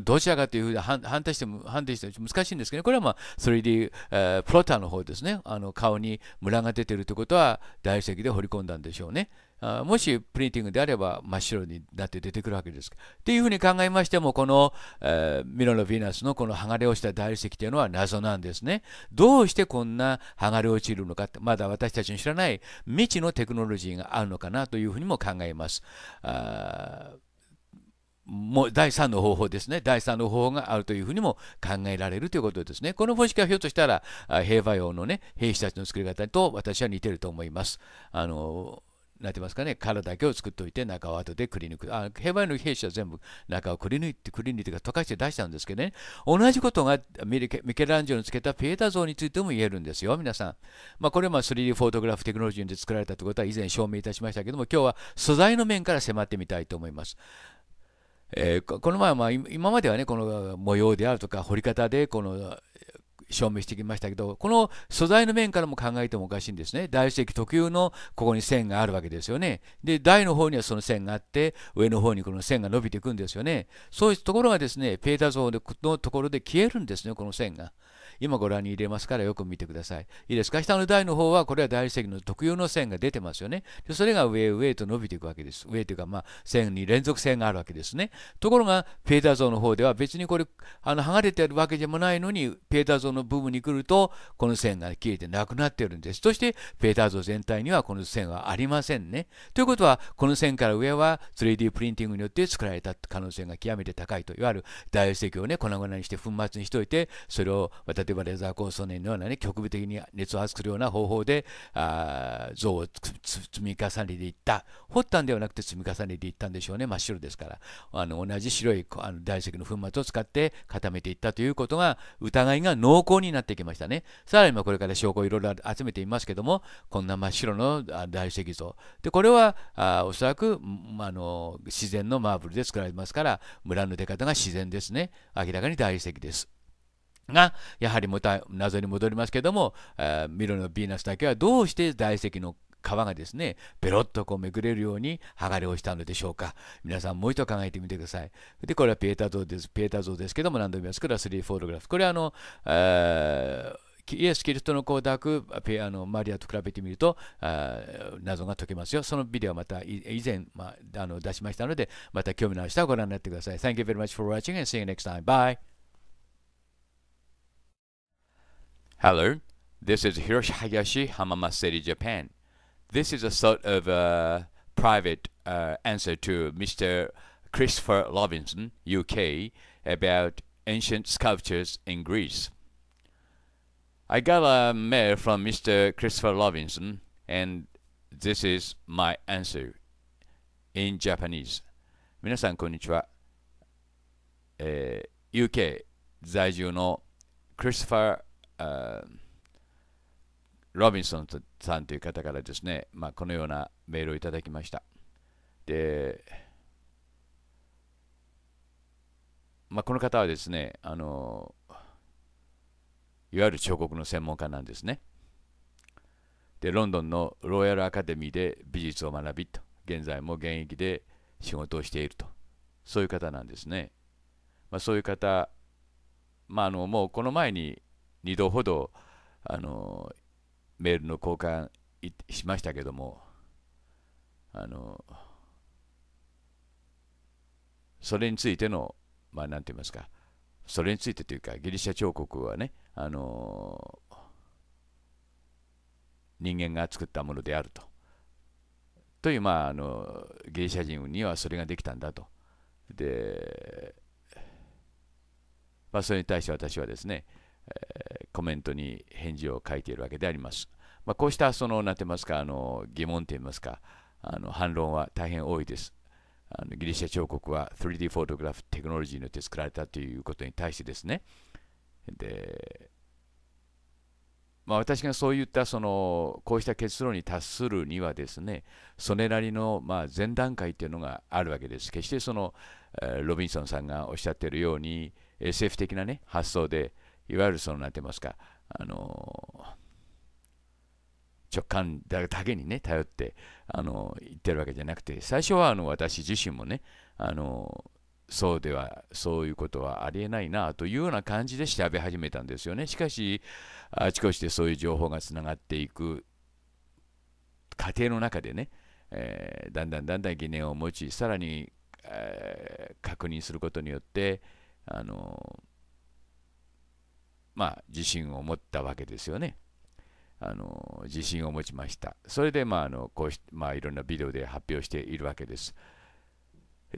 どちらかというふうに判定しても判定しても難しいんですけど、これはまあ 3D、えー、プロッターの方ですね。あの顔にムラが出てるということは、大石で彫り込んだんでしょうね。あもしプリンティングであれば真っ白になって出てくるわけです。っていうふうに考えましてもこの、えミロのヴィーナスのこの剥がれ落ちた大理石というのは謎なんですね。どうしてこんな剥がれ落ちるのかってまだ私たちの知らない未知のテクノロジーがあるのかなというふうにも考えます。あもう第3の方法ですね。第3の方法があるというふうにも考えられるということですね。この方式はひょっとしたら平和用のね、兵士たちの作り方と私は似てると思います。あのなんて言いますかね、殻だけを作っておいて中を後でくり抜く。あ平和の兵士は全部中をくり抜いて、くり抜いて溶かして出したんですけどね、同じことがミケランジェロにつけたピエタ像についても言えるんですよ、皆さん。まあ、これは 3D フォトグラフテクノロジーで作られたということは以前証明いたしましたけども、今日は素材の面から迫ってみたいと思います。えー、この前は、まあ、今まではね、この模様であるとか、彫り方で、この証明してきましたけどこの素材の面からも考えてもおかしいんですね大石特有のここに線があるわけですよねで台の方にはその線があって上の方にこの線が伸びていくんですよねそういうところがですねペーター像のところで消えるんですねこの線が。今ご覧に入れますからよく見てください。いいですか下の台の方はこれは大理石の特有の線が出てますよね。でそれが上へ上へと伸びていくわけです。上というか、まあ、線に連続線があるわけですね。ところが、ペーター像の方では別にこれ、あの剥がれてるわけでもないのに、ペーター像の部分に来ると、この線が消えてなくなってるんです。そして、ペーター像全体にはこの線はありませんね。ということは、この線から上は 3D プリンティングによって作られた可能性が極めて高いと、いわゆる大理石をね、粉々にして粉末にしておいて、それをまたえばレーザー光素年のようなね局部的に熱を作るような方法であ像を積み重ねていった掘ったんではなくて積み重ねていったんでしょうね真っ白ですからあの同じ白いあの大石の粉末を使って固めていったということが疑いが濃厚になってきましたねさらにこれから証拠をいろいろ集めていますけどもこんな真っ白の大石像でこれはあおそらく、まあの自然のマーブルで作られますから村の出方が自然ですね明らかに大理石です。が、やはりもた謎に戻りますけども、えー、ミロのヴィーナスだけはどうして大石の皮がですね、ペロッとこうめくれるように剥がれをしたのでしょうか。皆さんもう一度考えてみてください。で、これはピエタ像です。ピエタ像ですけども何度も言いますけど、スリーフォトグラフ。これはあの、えーイエス・キリストの光沢あのマリアと比べてみるとあ謎が解けますよ。そのビデオはまた以前、まあ、あの出しましたので、また興味のある人はご覧になってください。Thank you very much for watching and see you next time. Bye! Hello, this is Hiroshi Hayashi, Hamama Japan. This is a sort of a uh, private uh, answer to Mr. Christopher Robinson, UK, about ancient sculptures in Greece. I got a mail from Mr. Christopher Robinson, and this is my answer in Japanese. 皆さん、こんにちは。えー、UK uh, 在住のクリスファー・ロビンソンさんという方からですね、まあ、このようなメールをいただきました。で、まあ、この方はですね、あのいわゆる彫刻の専門家なんですね。で、ロンドンのロイヤルアカデミーで美術を学びと、現在も現役で仕事をしていると、そういう方なんですね。まあ、そういう方、まあ、あのもうこの前に2度ほどあのメールの交換しましたけどもあのそれについてのまあ何て言いますかそれについてというかギリシャ彫刻はねあの人間が作ったものであると。という、まあ、あのギリシャ人にはそれができたんだと。で、まあ、それに対して私はですね、えコメントに返事を書いているわけであります。まあ、こうしたその、なてますか、あの疑問といいますか、あの反論は大変多いです。あのギリシャ彫刻は 3D フォトグラフテクノロジーによって作られたということに対してですね。で、まあ、私がそういったそのこうした結論に達するにはですねそれなりのまあ前段階というのがあるわけです決してそのロビンソンさんがおっしゃっているように SF 的なね発想でいわゆるその何て言いますかあの直感だけにね頼ってあの言ってるわけじゃなくて最初はあの私自身もねあのそうではそういうことはありえないなというような感じで調べ始めたんですよねしかしあちこちでそういう情報がつながっていく過程の中でね、えー、だんだんだんだん疑念を持ちさらに、えー、確認することによってあのーまあ、自信を持ったわけですよね。あの自信を持ちました。それで、まああのこうまあ、いろんなビデオで発表しているわけです。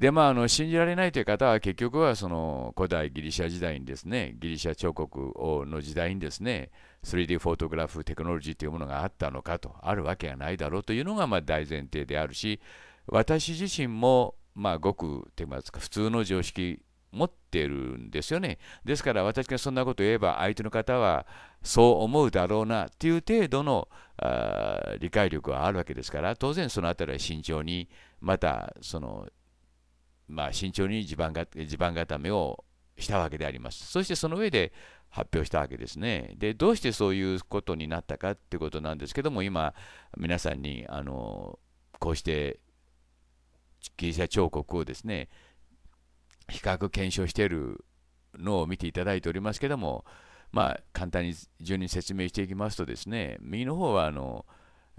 でまあ、あの信じられないという方は結局はその古代ギリシャ時代にですねギリシャ彫刻の時代にですね 3D フォトグラフテクノロジーというものがあったのかとあるわけがないだろうというのがま大前提であるし私自身もまあごくてますか普通の常識持っているんですよね。ですから私がそんなことを言えば相手の方はそう思うだろうなっていう程度のあ理解力はあるわけですから当然その辺りは慎重にまたそのまあ慎重に地盤が地盤固めをしたわけであります。そしてその上で発表したわけですね。でどうしてそういうことになったかってことなんですけども今皆さんにあのこうしてギリシャ彫刻をですね比較検証しているのを見ていただいておりますけども、まあ、簡単に順に説明していきますとですね、右の方はあの、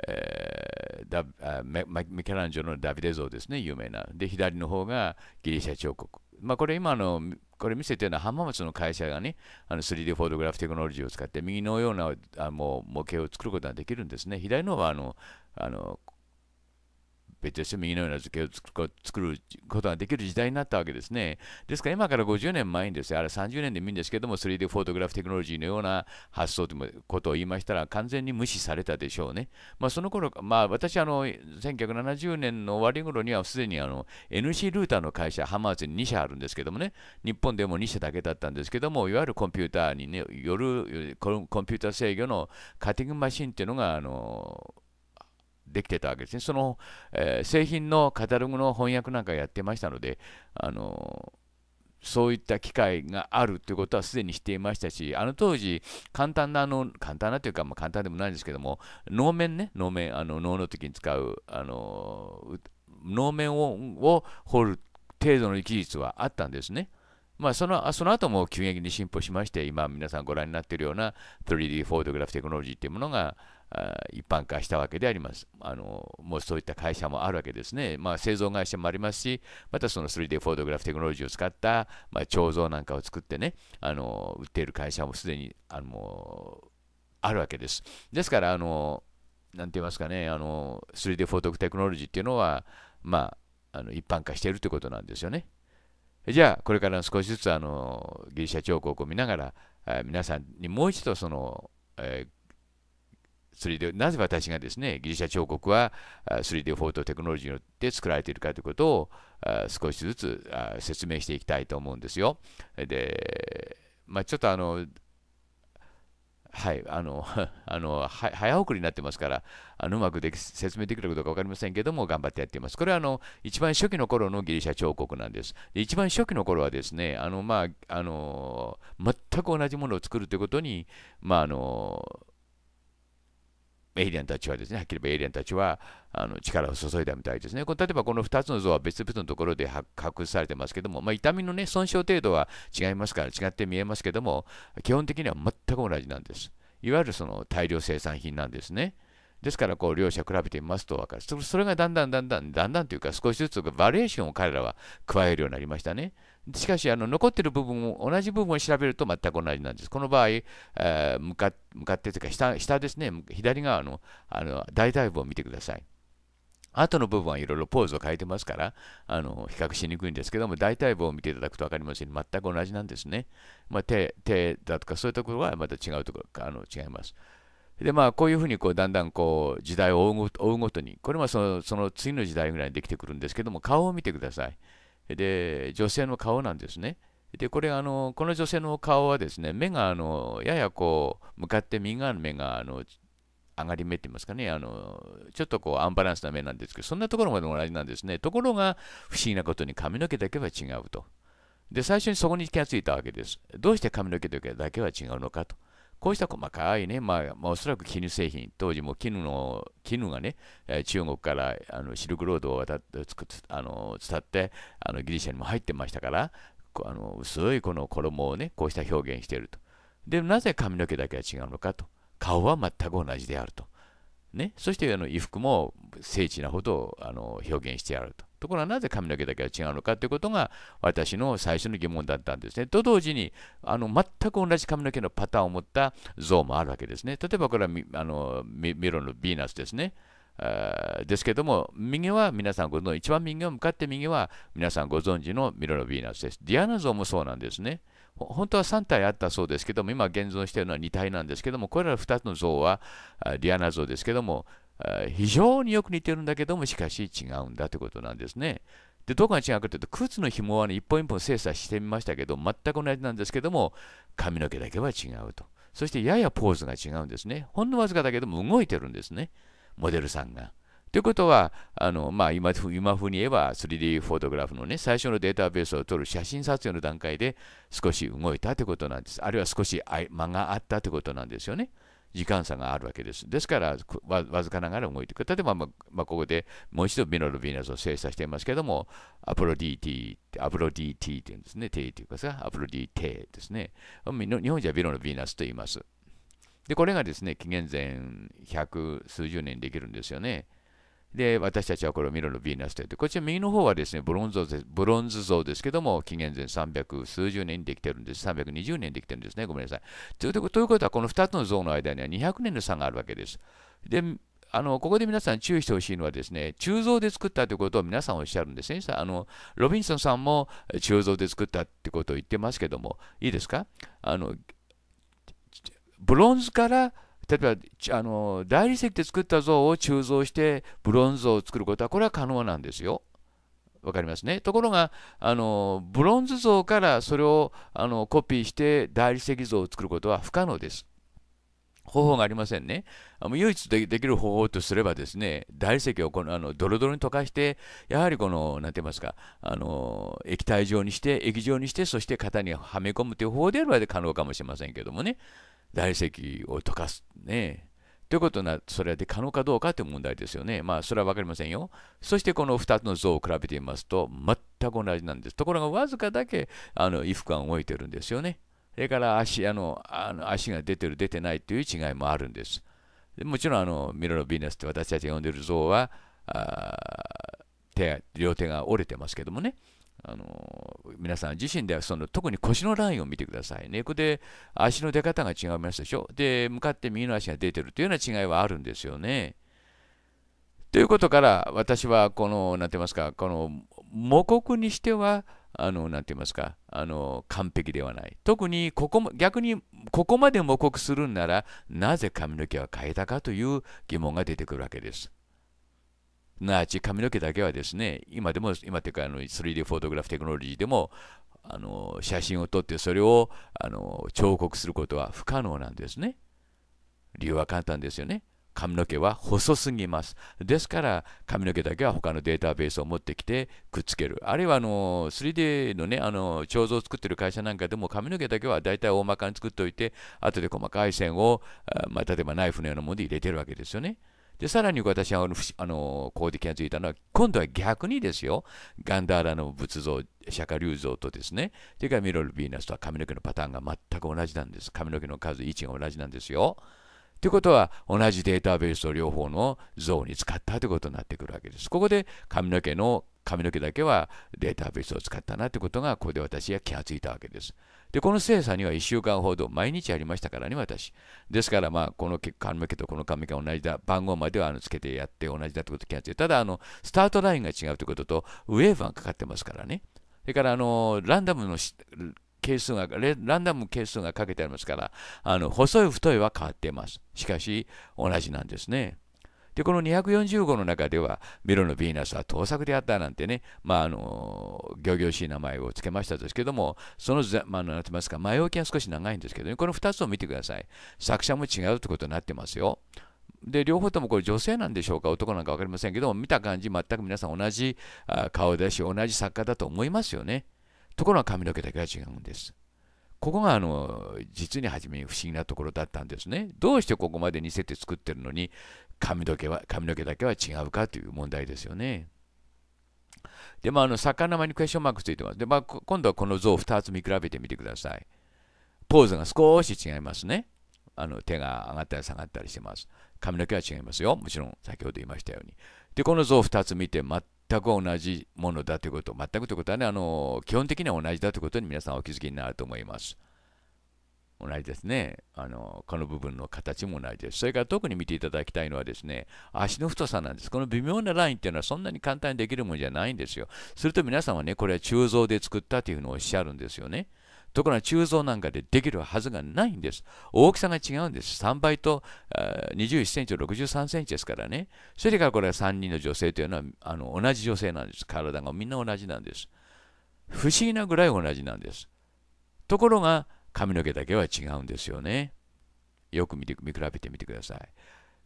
えー、メミケランジョのダビデ像ですね、有名な。で、左の方がギリシャ彫刻。まあ、これ今の、これ見せてるのは浜松の会社がね、あの 3D フォトグラフテクノロジーを使って、右のようなあもう模型を作ることができるんですね。左の方はあのあのとセミ右のような図形を作ることができる時代になったわけですね。ですから今から50年前にですね、あれ30年でもいいんですけども、3D フォトグラフテクノロジーのような発想ということを言いましたら、完全に無視されたでしょうね。まあ、その頃、まあ、私、あの、1970年の終わり頃にはすでにあの NC ルーターの会社、浜松に2社あるんですけどもね、日本でも2社だけだったんですけども、いわゆるコンピューターに、ね、よる、コンピューター制御のカッティングマシンっていうのが、あの、できてたわけですね。その、えー、製品のカタログの翻訳なんかやってましたので、あのそういった機会があるということはすでにしていましたし、あの当時、簡単なあの、簡単なというか、まあ、簡単でもないんですけども、能面ね、能面、あの能の時に使う、あの能面ををる程度の技術はあったんですね。まあ、そのその後も急激に進歩しまして、今皆さんご覧になっているような 3D フォートグラフテクノロジーというものが一般化したわけであります。あのもうそういった会社もあるわけですね。まあ、製造会社もありますし、またその 3D フォートグラフテクノロジーを使った、まあ、彫像なんかを作ってね、あの売っている会社もすでにあのあるわけです。ですから、あのなんて言いますかね、あの 3D フォートテクノロジーというのは、まあ、あの一般化しているということなんですよね。じゃあ、これから少しずつあのギリシャ彫刻を見ながら、皆さんにもう一度その、えー、3D、なぜ私がですね、ギリシャ彫刻は 3D フォートテクノロジーによって作られているかということを少しずつ説明していきたいと思うんですよ。で、まあ、ちょっとあの、はい、あの、あの早送りになってますから、あのうまくでき説明できるかどうか分かりませんけども、頑張ってやっています。これはあの一番初期の頃のギリシャ彫刻なんです。で一番初期の頃はですね、あのまあ、あの全く同じものを作るということに、まああのエイリアンたちはですね、はっきり言えばエイリアンたちはあの力を注いだみたいですね。これ例えばこの2つの像は別々のところで発掘されてますけども、まあ、痛みのね、損傷程度は違いますから、違って見えますけども、基本的には全く同じなんです。いわゆるその大量生産品なんですね。ですから、こう、両者比べてみますと分かる。それがだんだんだんだん、だんだんというか、少しずつバリエーションを彼らは加えるようになりましたね。しかし、あの残っている部分を、同じ部分を調べると全く同じなんです。この場合、えー、向か向かってというか下、下ですね、左側のあの大体部を見てください。後の部分はいろいろポーズを変えてますから、あの比較しにくいんですけども、大腿部を見ていただくと分かりますように、全く同じなんですね。まあ、手手だとか、そういうところはまた違うところあの違います。でまあ、こういうふうにこうだんだんこう時代を追うごとに、これはそのその次の時代ぐらいにできてくるんですけども、顔を見てください。で、女性の顔なんですね。で、これあの、この女性の顔はですね、目があのややこう向かって右側の目があの上がり目って言いますかね、あのちょっとこうアンバランスな目なんですけど、そんなところまで同じなんですね。ところが、不思議なことに髪の毛だけは違うと。で、最初にそこに気がついたわけです。どうして髪の毛だけは違うのかと。こうした細かいね、まあ、おそらく絹製品、当時も絹の、絹がね、中国からあのシルクロードを渡ってあの伝ってあのギリシャにも入ってましたから、あの薄いこの衣をね、こうした表現していると。で、なぜ髪の毛だけは違うのかと。顔は全く同じであると。ね、そしてあの衣服も精緻なほどあの表現してあると。ところがなぜ髪の毛だけは違うのかということが私の最初の疑問だったんですね。と同時にあの全く同じ髪の毛のパターンを持った像もあるわけですね。例えばこれはあのミロのヴィーナスですね。ですけども、右は皆さんご存知、一番右を向かって右は皆さんご存知のミロのヴィーナスです。ディアナ像もそうなんですね。本当は3体あったそうですけども、今現存しているのは2体なんですけども、これら2つの像はディアナ像ですけども、非常によく似てるんだけどもしかし違うんだということなんですね。でどこが違うかというと靴の紐はね一本一本精査してみましたけど全く同じなんですけども髪の毛だけは違うとそしてややポーズが違うんですねほんのわずかだけども動いてるんですねモデルさんが。ということはあの、まあ今、今風に言えば 3D フォトグラフの、ね、最初のデータベースを取る写真撮影の段階で少し動いたということなんですあるいは少し間があったということなんですよね。時間差があるわけです。ですから、わずかながら動いていく。例えば、まあ、ここでもう一度ミノルヴィーナスを精査していますけども、アプロディーティー、アプロディーティーって言うんですね。ティーというかさ、アプロディーテーですね。日本じゃミノルヴィーナスと言います。で、これがですね、紀元前百数十年できるんですよね。で、私たちはこれをミロのヴィーナスという。こちら右の方はですね、ブロンズ像ですブロンズ像ですけども、紀元前300数十年にできてるんです。320年にできてるんですね。ごめんなさい。ということは、この2つの像の間には200年の差があるわけです。で、あのここで皆さん注意してほしいのはですね、鋳造で作ったということを皆さんおっしゃるんですね。あのロビンソンさんも鋳造で作ったってことを言ってますけども、いいですかあのブロンズから例えばあの大理石で作った像を鋳造してブロンズ像を作ることはこれは可能なんですよ。わかりますねところがあのブロンズ像からそれをあのコピーして大理石像を作ることは不可能です。方法がありませんね。あの唯一できる方法とすればですね、大理石をこのあのドロドロに溶かして、やはりこの、何て言いますか、あの液体状にして、液状にして、そして型にはめ込むという方法であれば可能かもしれませんけどもね。大石を溶かす。ね。ということは、それで可能かどうかという問題ですよね。まあ、それは分かりませんよ。そして、この2つの像を比べてみますと、全く同じなんです。ところが、わずかだけ、あの、衣服が動いてるんですよね。それから足、あの、あの足が出てる、出てないという違いもあるんです。もちろん、あの、ミロのヴィーナスって私たちが呼んでる像は、手両手が折れてますけどもね。あの皆さん自身ではその特に腰のラインを見てください。猫で足の出方が違いますでしょ。で、向かって右の足が出てるというような違いはあるんですよね。ということから私はこの何て言いますかこの母国にしてはあの何て言いますかあの完璧ではない特にここ逆にここまで母国するんならなぜ髪の毛は変えたかという疑問が出てくるわけですなち髪の毛だけはですね、今でも、今っていうかあの 3D フォトグラフテクノロジーでも、あの写真を撮ってそれをあの彫刻することは不可能なんですね。理由は簡単ですよね。髪の毛は細すぎます。ですから髪の毛だけは他のデータベースを持ってきてくっつける。あるいはあの 3D のね、あの彫像を作ってる会社なんかでも髪の毛だけは大体大まかに作っておいて、後で細かい線を、まあ、例えばナイフのようなもので入れてるわけですよね。で、さらに私はあの、ここで気がついたのは、今度は逆にですよ、ガンダーラの仏像、釈迦龍像とですね、それからミロル・ヴィーナスとは髪の毛のパターンが全く同じなんです。髪の毛の数、位置が同じなんですよ。ということは、同じデータベースと両方の像に使ったということになってくるわけです。ここで髪の毛の髪の毛だけはデータベースを使ったなということが、ここで私は気がついたわけです。で、この精査には1週間ほど毎日ありましたからね、私。ですから、まあ、この髪の毛とこの髪が同じだ、番号まではあのつけてやって同じだということを気がついた。ただ、あの、スタートラインが違うということと、ウェーブがかかってますからね。それから、あの、ランダムの係数が、ランダム係数がかけてありますから、あの、細い太いは変わっています。しかし、同じなんですね。で、この240号の中では、ミロのヴィーナスは盗作であったなんてね、まあ、あの、ギョしい名前を付けましたですけども、その、まあ、なんてますか、前置きが少し長いんですけど、ね、この2つを見てください。作者も違うってことになってますよ。で、両方ともこれ女性なんでしょうか、男なんか分かりませんけども、見た感じ、全く皆さん同じ顔だし、同じ作家だと思いますよね。ところが髪の毛だけが違うんです。ここがあの実に初めに不思議なところだったんですね。どうしてここまで似せて作ってるのに髪の毛は髪の毛だけは違うかという問題ですよね。でも、まあ、あの魚前にクエスチョンマークついてます。で、まあ、今度はこの像を2つ見比べてみてください。ポーズが少し違いますね。あの手が上がったり下がったりしてます。髪の毛は違いますよ。もちろん先ほど言いましたように。で、この像2つ見て全く同じものだということ、全くということはね、あの基本的には同じだということに皆さんお気づきになると思います。同じですねあの。この部分の形も同じです。それから特に見ていただきたいのはですね、足の太さなんです。この微妙なラインっていうのはそんなに簡単にできるものじゃないんですよ。すると皆さんはね、これは鋳造で作ったというのをおっしゃるんですよね。ところが鋳造なんかでできるはずがないんです。大きさが違うんです。3倍と21センチと63センチですからね。それからこれは3人の女性というのはあの同じ女性なんです。体がみんな同じなんです。不思議なぐらい同じなんです。ところが、髪の毛だけは違うんですよね。よく見て見比べてみてください。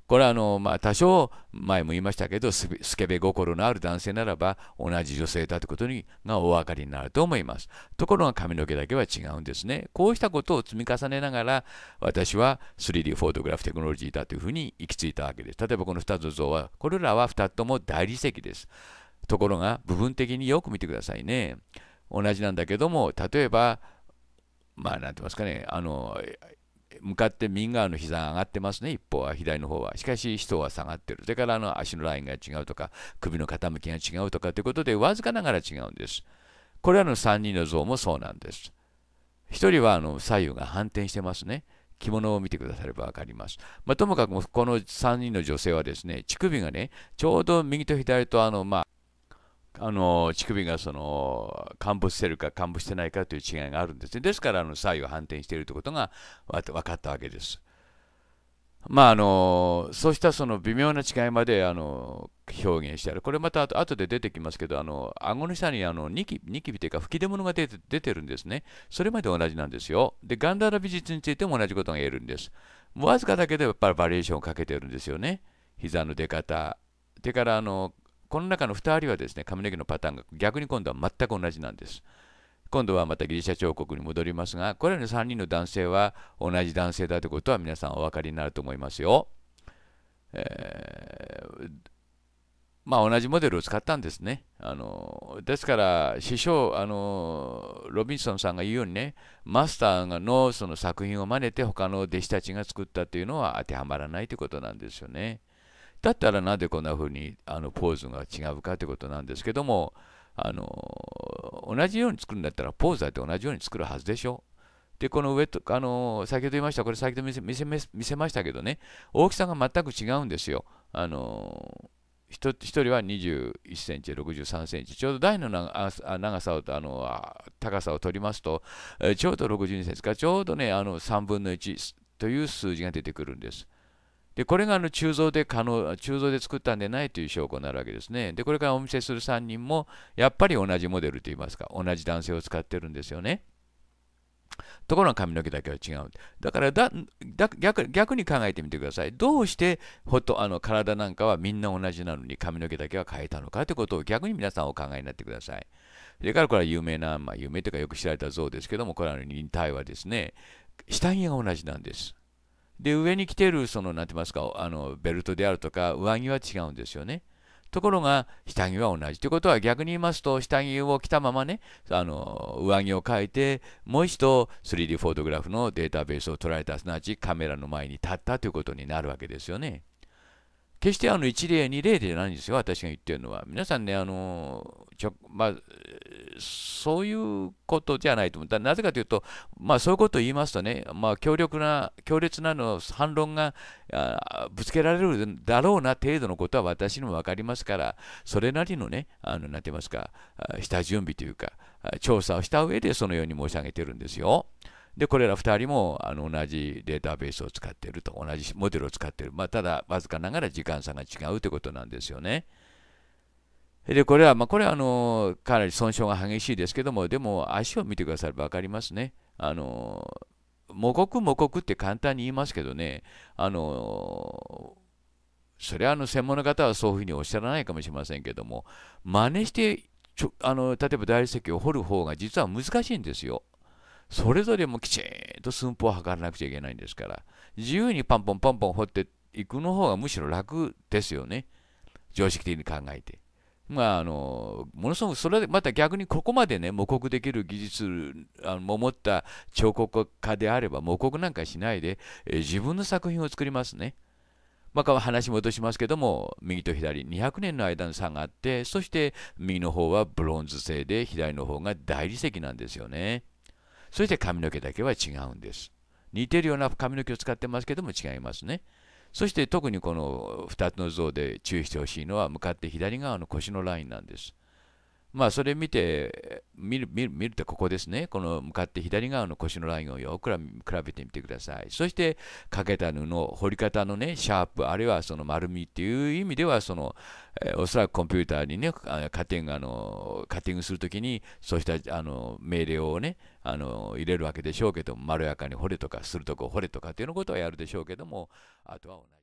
これはあの、まあ、多少前も言いましたけどスケベ心のある男性ならば同じ女性だということにがお分かりになると思います。ところが髪の毛だけは違うんですね。こうしたことを積み重ねながら私は 3D フォトグラフテクノロジーだというふうに行き着いたわけです。例えばこの2つの像はこれらは2つとも大理石です。ところが部分的によく見てくださいね。同じなんだけども例えばまあ、なんて言いますかね、あの、向かって右側の膝が上がってますね、一方は左の方は。しかし、人は下がってる。それからあの足のラインが違うとか、首の傾きが違うとかということで、わずかながら違うんです。これらの3人の像もそうなんです。1人はあの左右が反転してますね。着物を見てくだされば分かります。まあ、ともかく、この3人の女性はですね、乳首がね、ちょうど右と左とあの、まあ、あの乳首がその陥没してるか陥没してないかという違いがあるんですね。ですからあの左右反転しているということが分かったわけです。まああのそうしたその微妙な違いまであの表現してある。これまた後で出てきますけど、あの顎の下にあのニキニキビというか吹き出物が出て出てるんですね。それまで同じなんですよ。で、ガンダーラ美術についても同じことが言えるんです。わずかだけでやっぱりバリエーションをかけてるんですよね。膝の出方。でからあのこの中の2人はですね髪の毛のパターンが逆に今度は全く同じなんです。今度はまたギリシャ彫刻に戻りますがこれらの3人の男性は同じ男性だということは皆さんお分かりになると思いますよ。えー、まあ同じモデルを使ったんですね。あのですから師匠あのロビンソンさんが言うようにねマスターのその作品を真似て他の弟子たちが作ったというのは当てはまらないということなんですよね。だったらなんでこんな風にあにポーズが違うかということなんですけどもあの同じように作るんだったらポーズだって同じように作るはずでしょで、この上と、あの先ほど言いました、これ先ほど見せ見せ見せましたけどね、大きさが全く違うんですよ。あの1人は21センチ、63センチ、ちょうど台の長さをあの高さを取りますと、ちょうど62センチか、ちょうどね、あの3分の1という数字が出てくるんです。でこれがあの鋳造で可能鋳造で作ったんでないという証拠になるわけですね。でこれからお見せする3人もやっぱり同じモデルといいますか同じ男性を使ってるんですよね。ところが髪の毛だけは違う。だからだ逆逆に考えてみてください。どうしてほとあの体なんかはみんな同じなのに髪の毛だけは変えたのかということを逆に皆さんお考えになってください。それからこれは有名な、まあ、有名というかよく知られた像ですけども、これは忍耐はですね、下着が同じなんです。で上に着てるその何て言いますかあのベルトであるとか上着は違うんですよね。ところが下着は同じ。ということは逆に言いますと下着を着たままねあの上着を変えてもう一度 3D フォトグラフのデータベースを捉えたすなわちカメラの前に立ったということになるわけですよね。決してあの一例二例でないんですよ、私が言ってるのは。皆さんね、あのちょまあ、そういうことじゃないと思う。だなぜかというと、まあ、そういうことを言いますとね、まあ、強力な、強烈なの反論がぶつけられるだろうな程度のことは私にも分かりますから、それなりのね、あのなんて言いますか、下準備というか、調査をした上でそのように申し上げてるんですよ。で、これら2人もあの同じデータベースを使っていると、同じモデルを使っている。まあ、ただ、わずかながら時間差が違うということなんですよね。で、これは、まあ、これはあのかなり損傷が激しいですけども、でも足を見てくだされば分かりますね。あの模国模国って簡単に言いますけどね、あのそれはあの専門の方はそういうふうにおっしゃらないかもしれませんけども、真似してちょあの例えば大理石を掘る方が実は難しいんですよ。それぞれもきちんと寸法を測らなくちゃいけないんですから、自由にパンポンパンポン掘っていくの方がむしろ楽ですよね。常識的に考えて。まあ、あのものすごくそれでまた逆にここまでね模倣できる技術を持った彫刻家であれば模倣なんかしないで、え自分の作品を作りますね。まあ、話戻しますけども右と左200年の間の差があってそして右の方はブロンズ製で左の方が大理石なんですよね。そして髪の毛だけは違うんです。似てるような髪の毛を使ってますけども違いますね。そして特にこの2つの像で注意してほしいのは向かって左側の腰のラインなんです。まあそれ見て見る見る見るとここですねこの向かって左側の腰のラインをよく比べてみてくださいそしてかけた布彫り方のねシャープあるいはその丸みっていう意味ではその、えー、おそらくコンピューターにねカッティングあのカッティングするときにそうしたあの命令をねあの入れるわけでしょうけどまろやかに掘れとかするとこ掘れとかっていうようなことはやるでしょうけどもあとは同じ。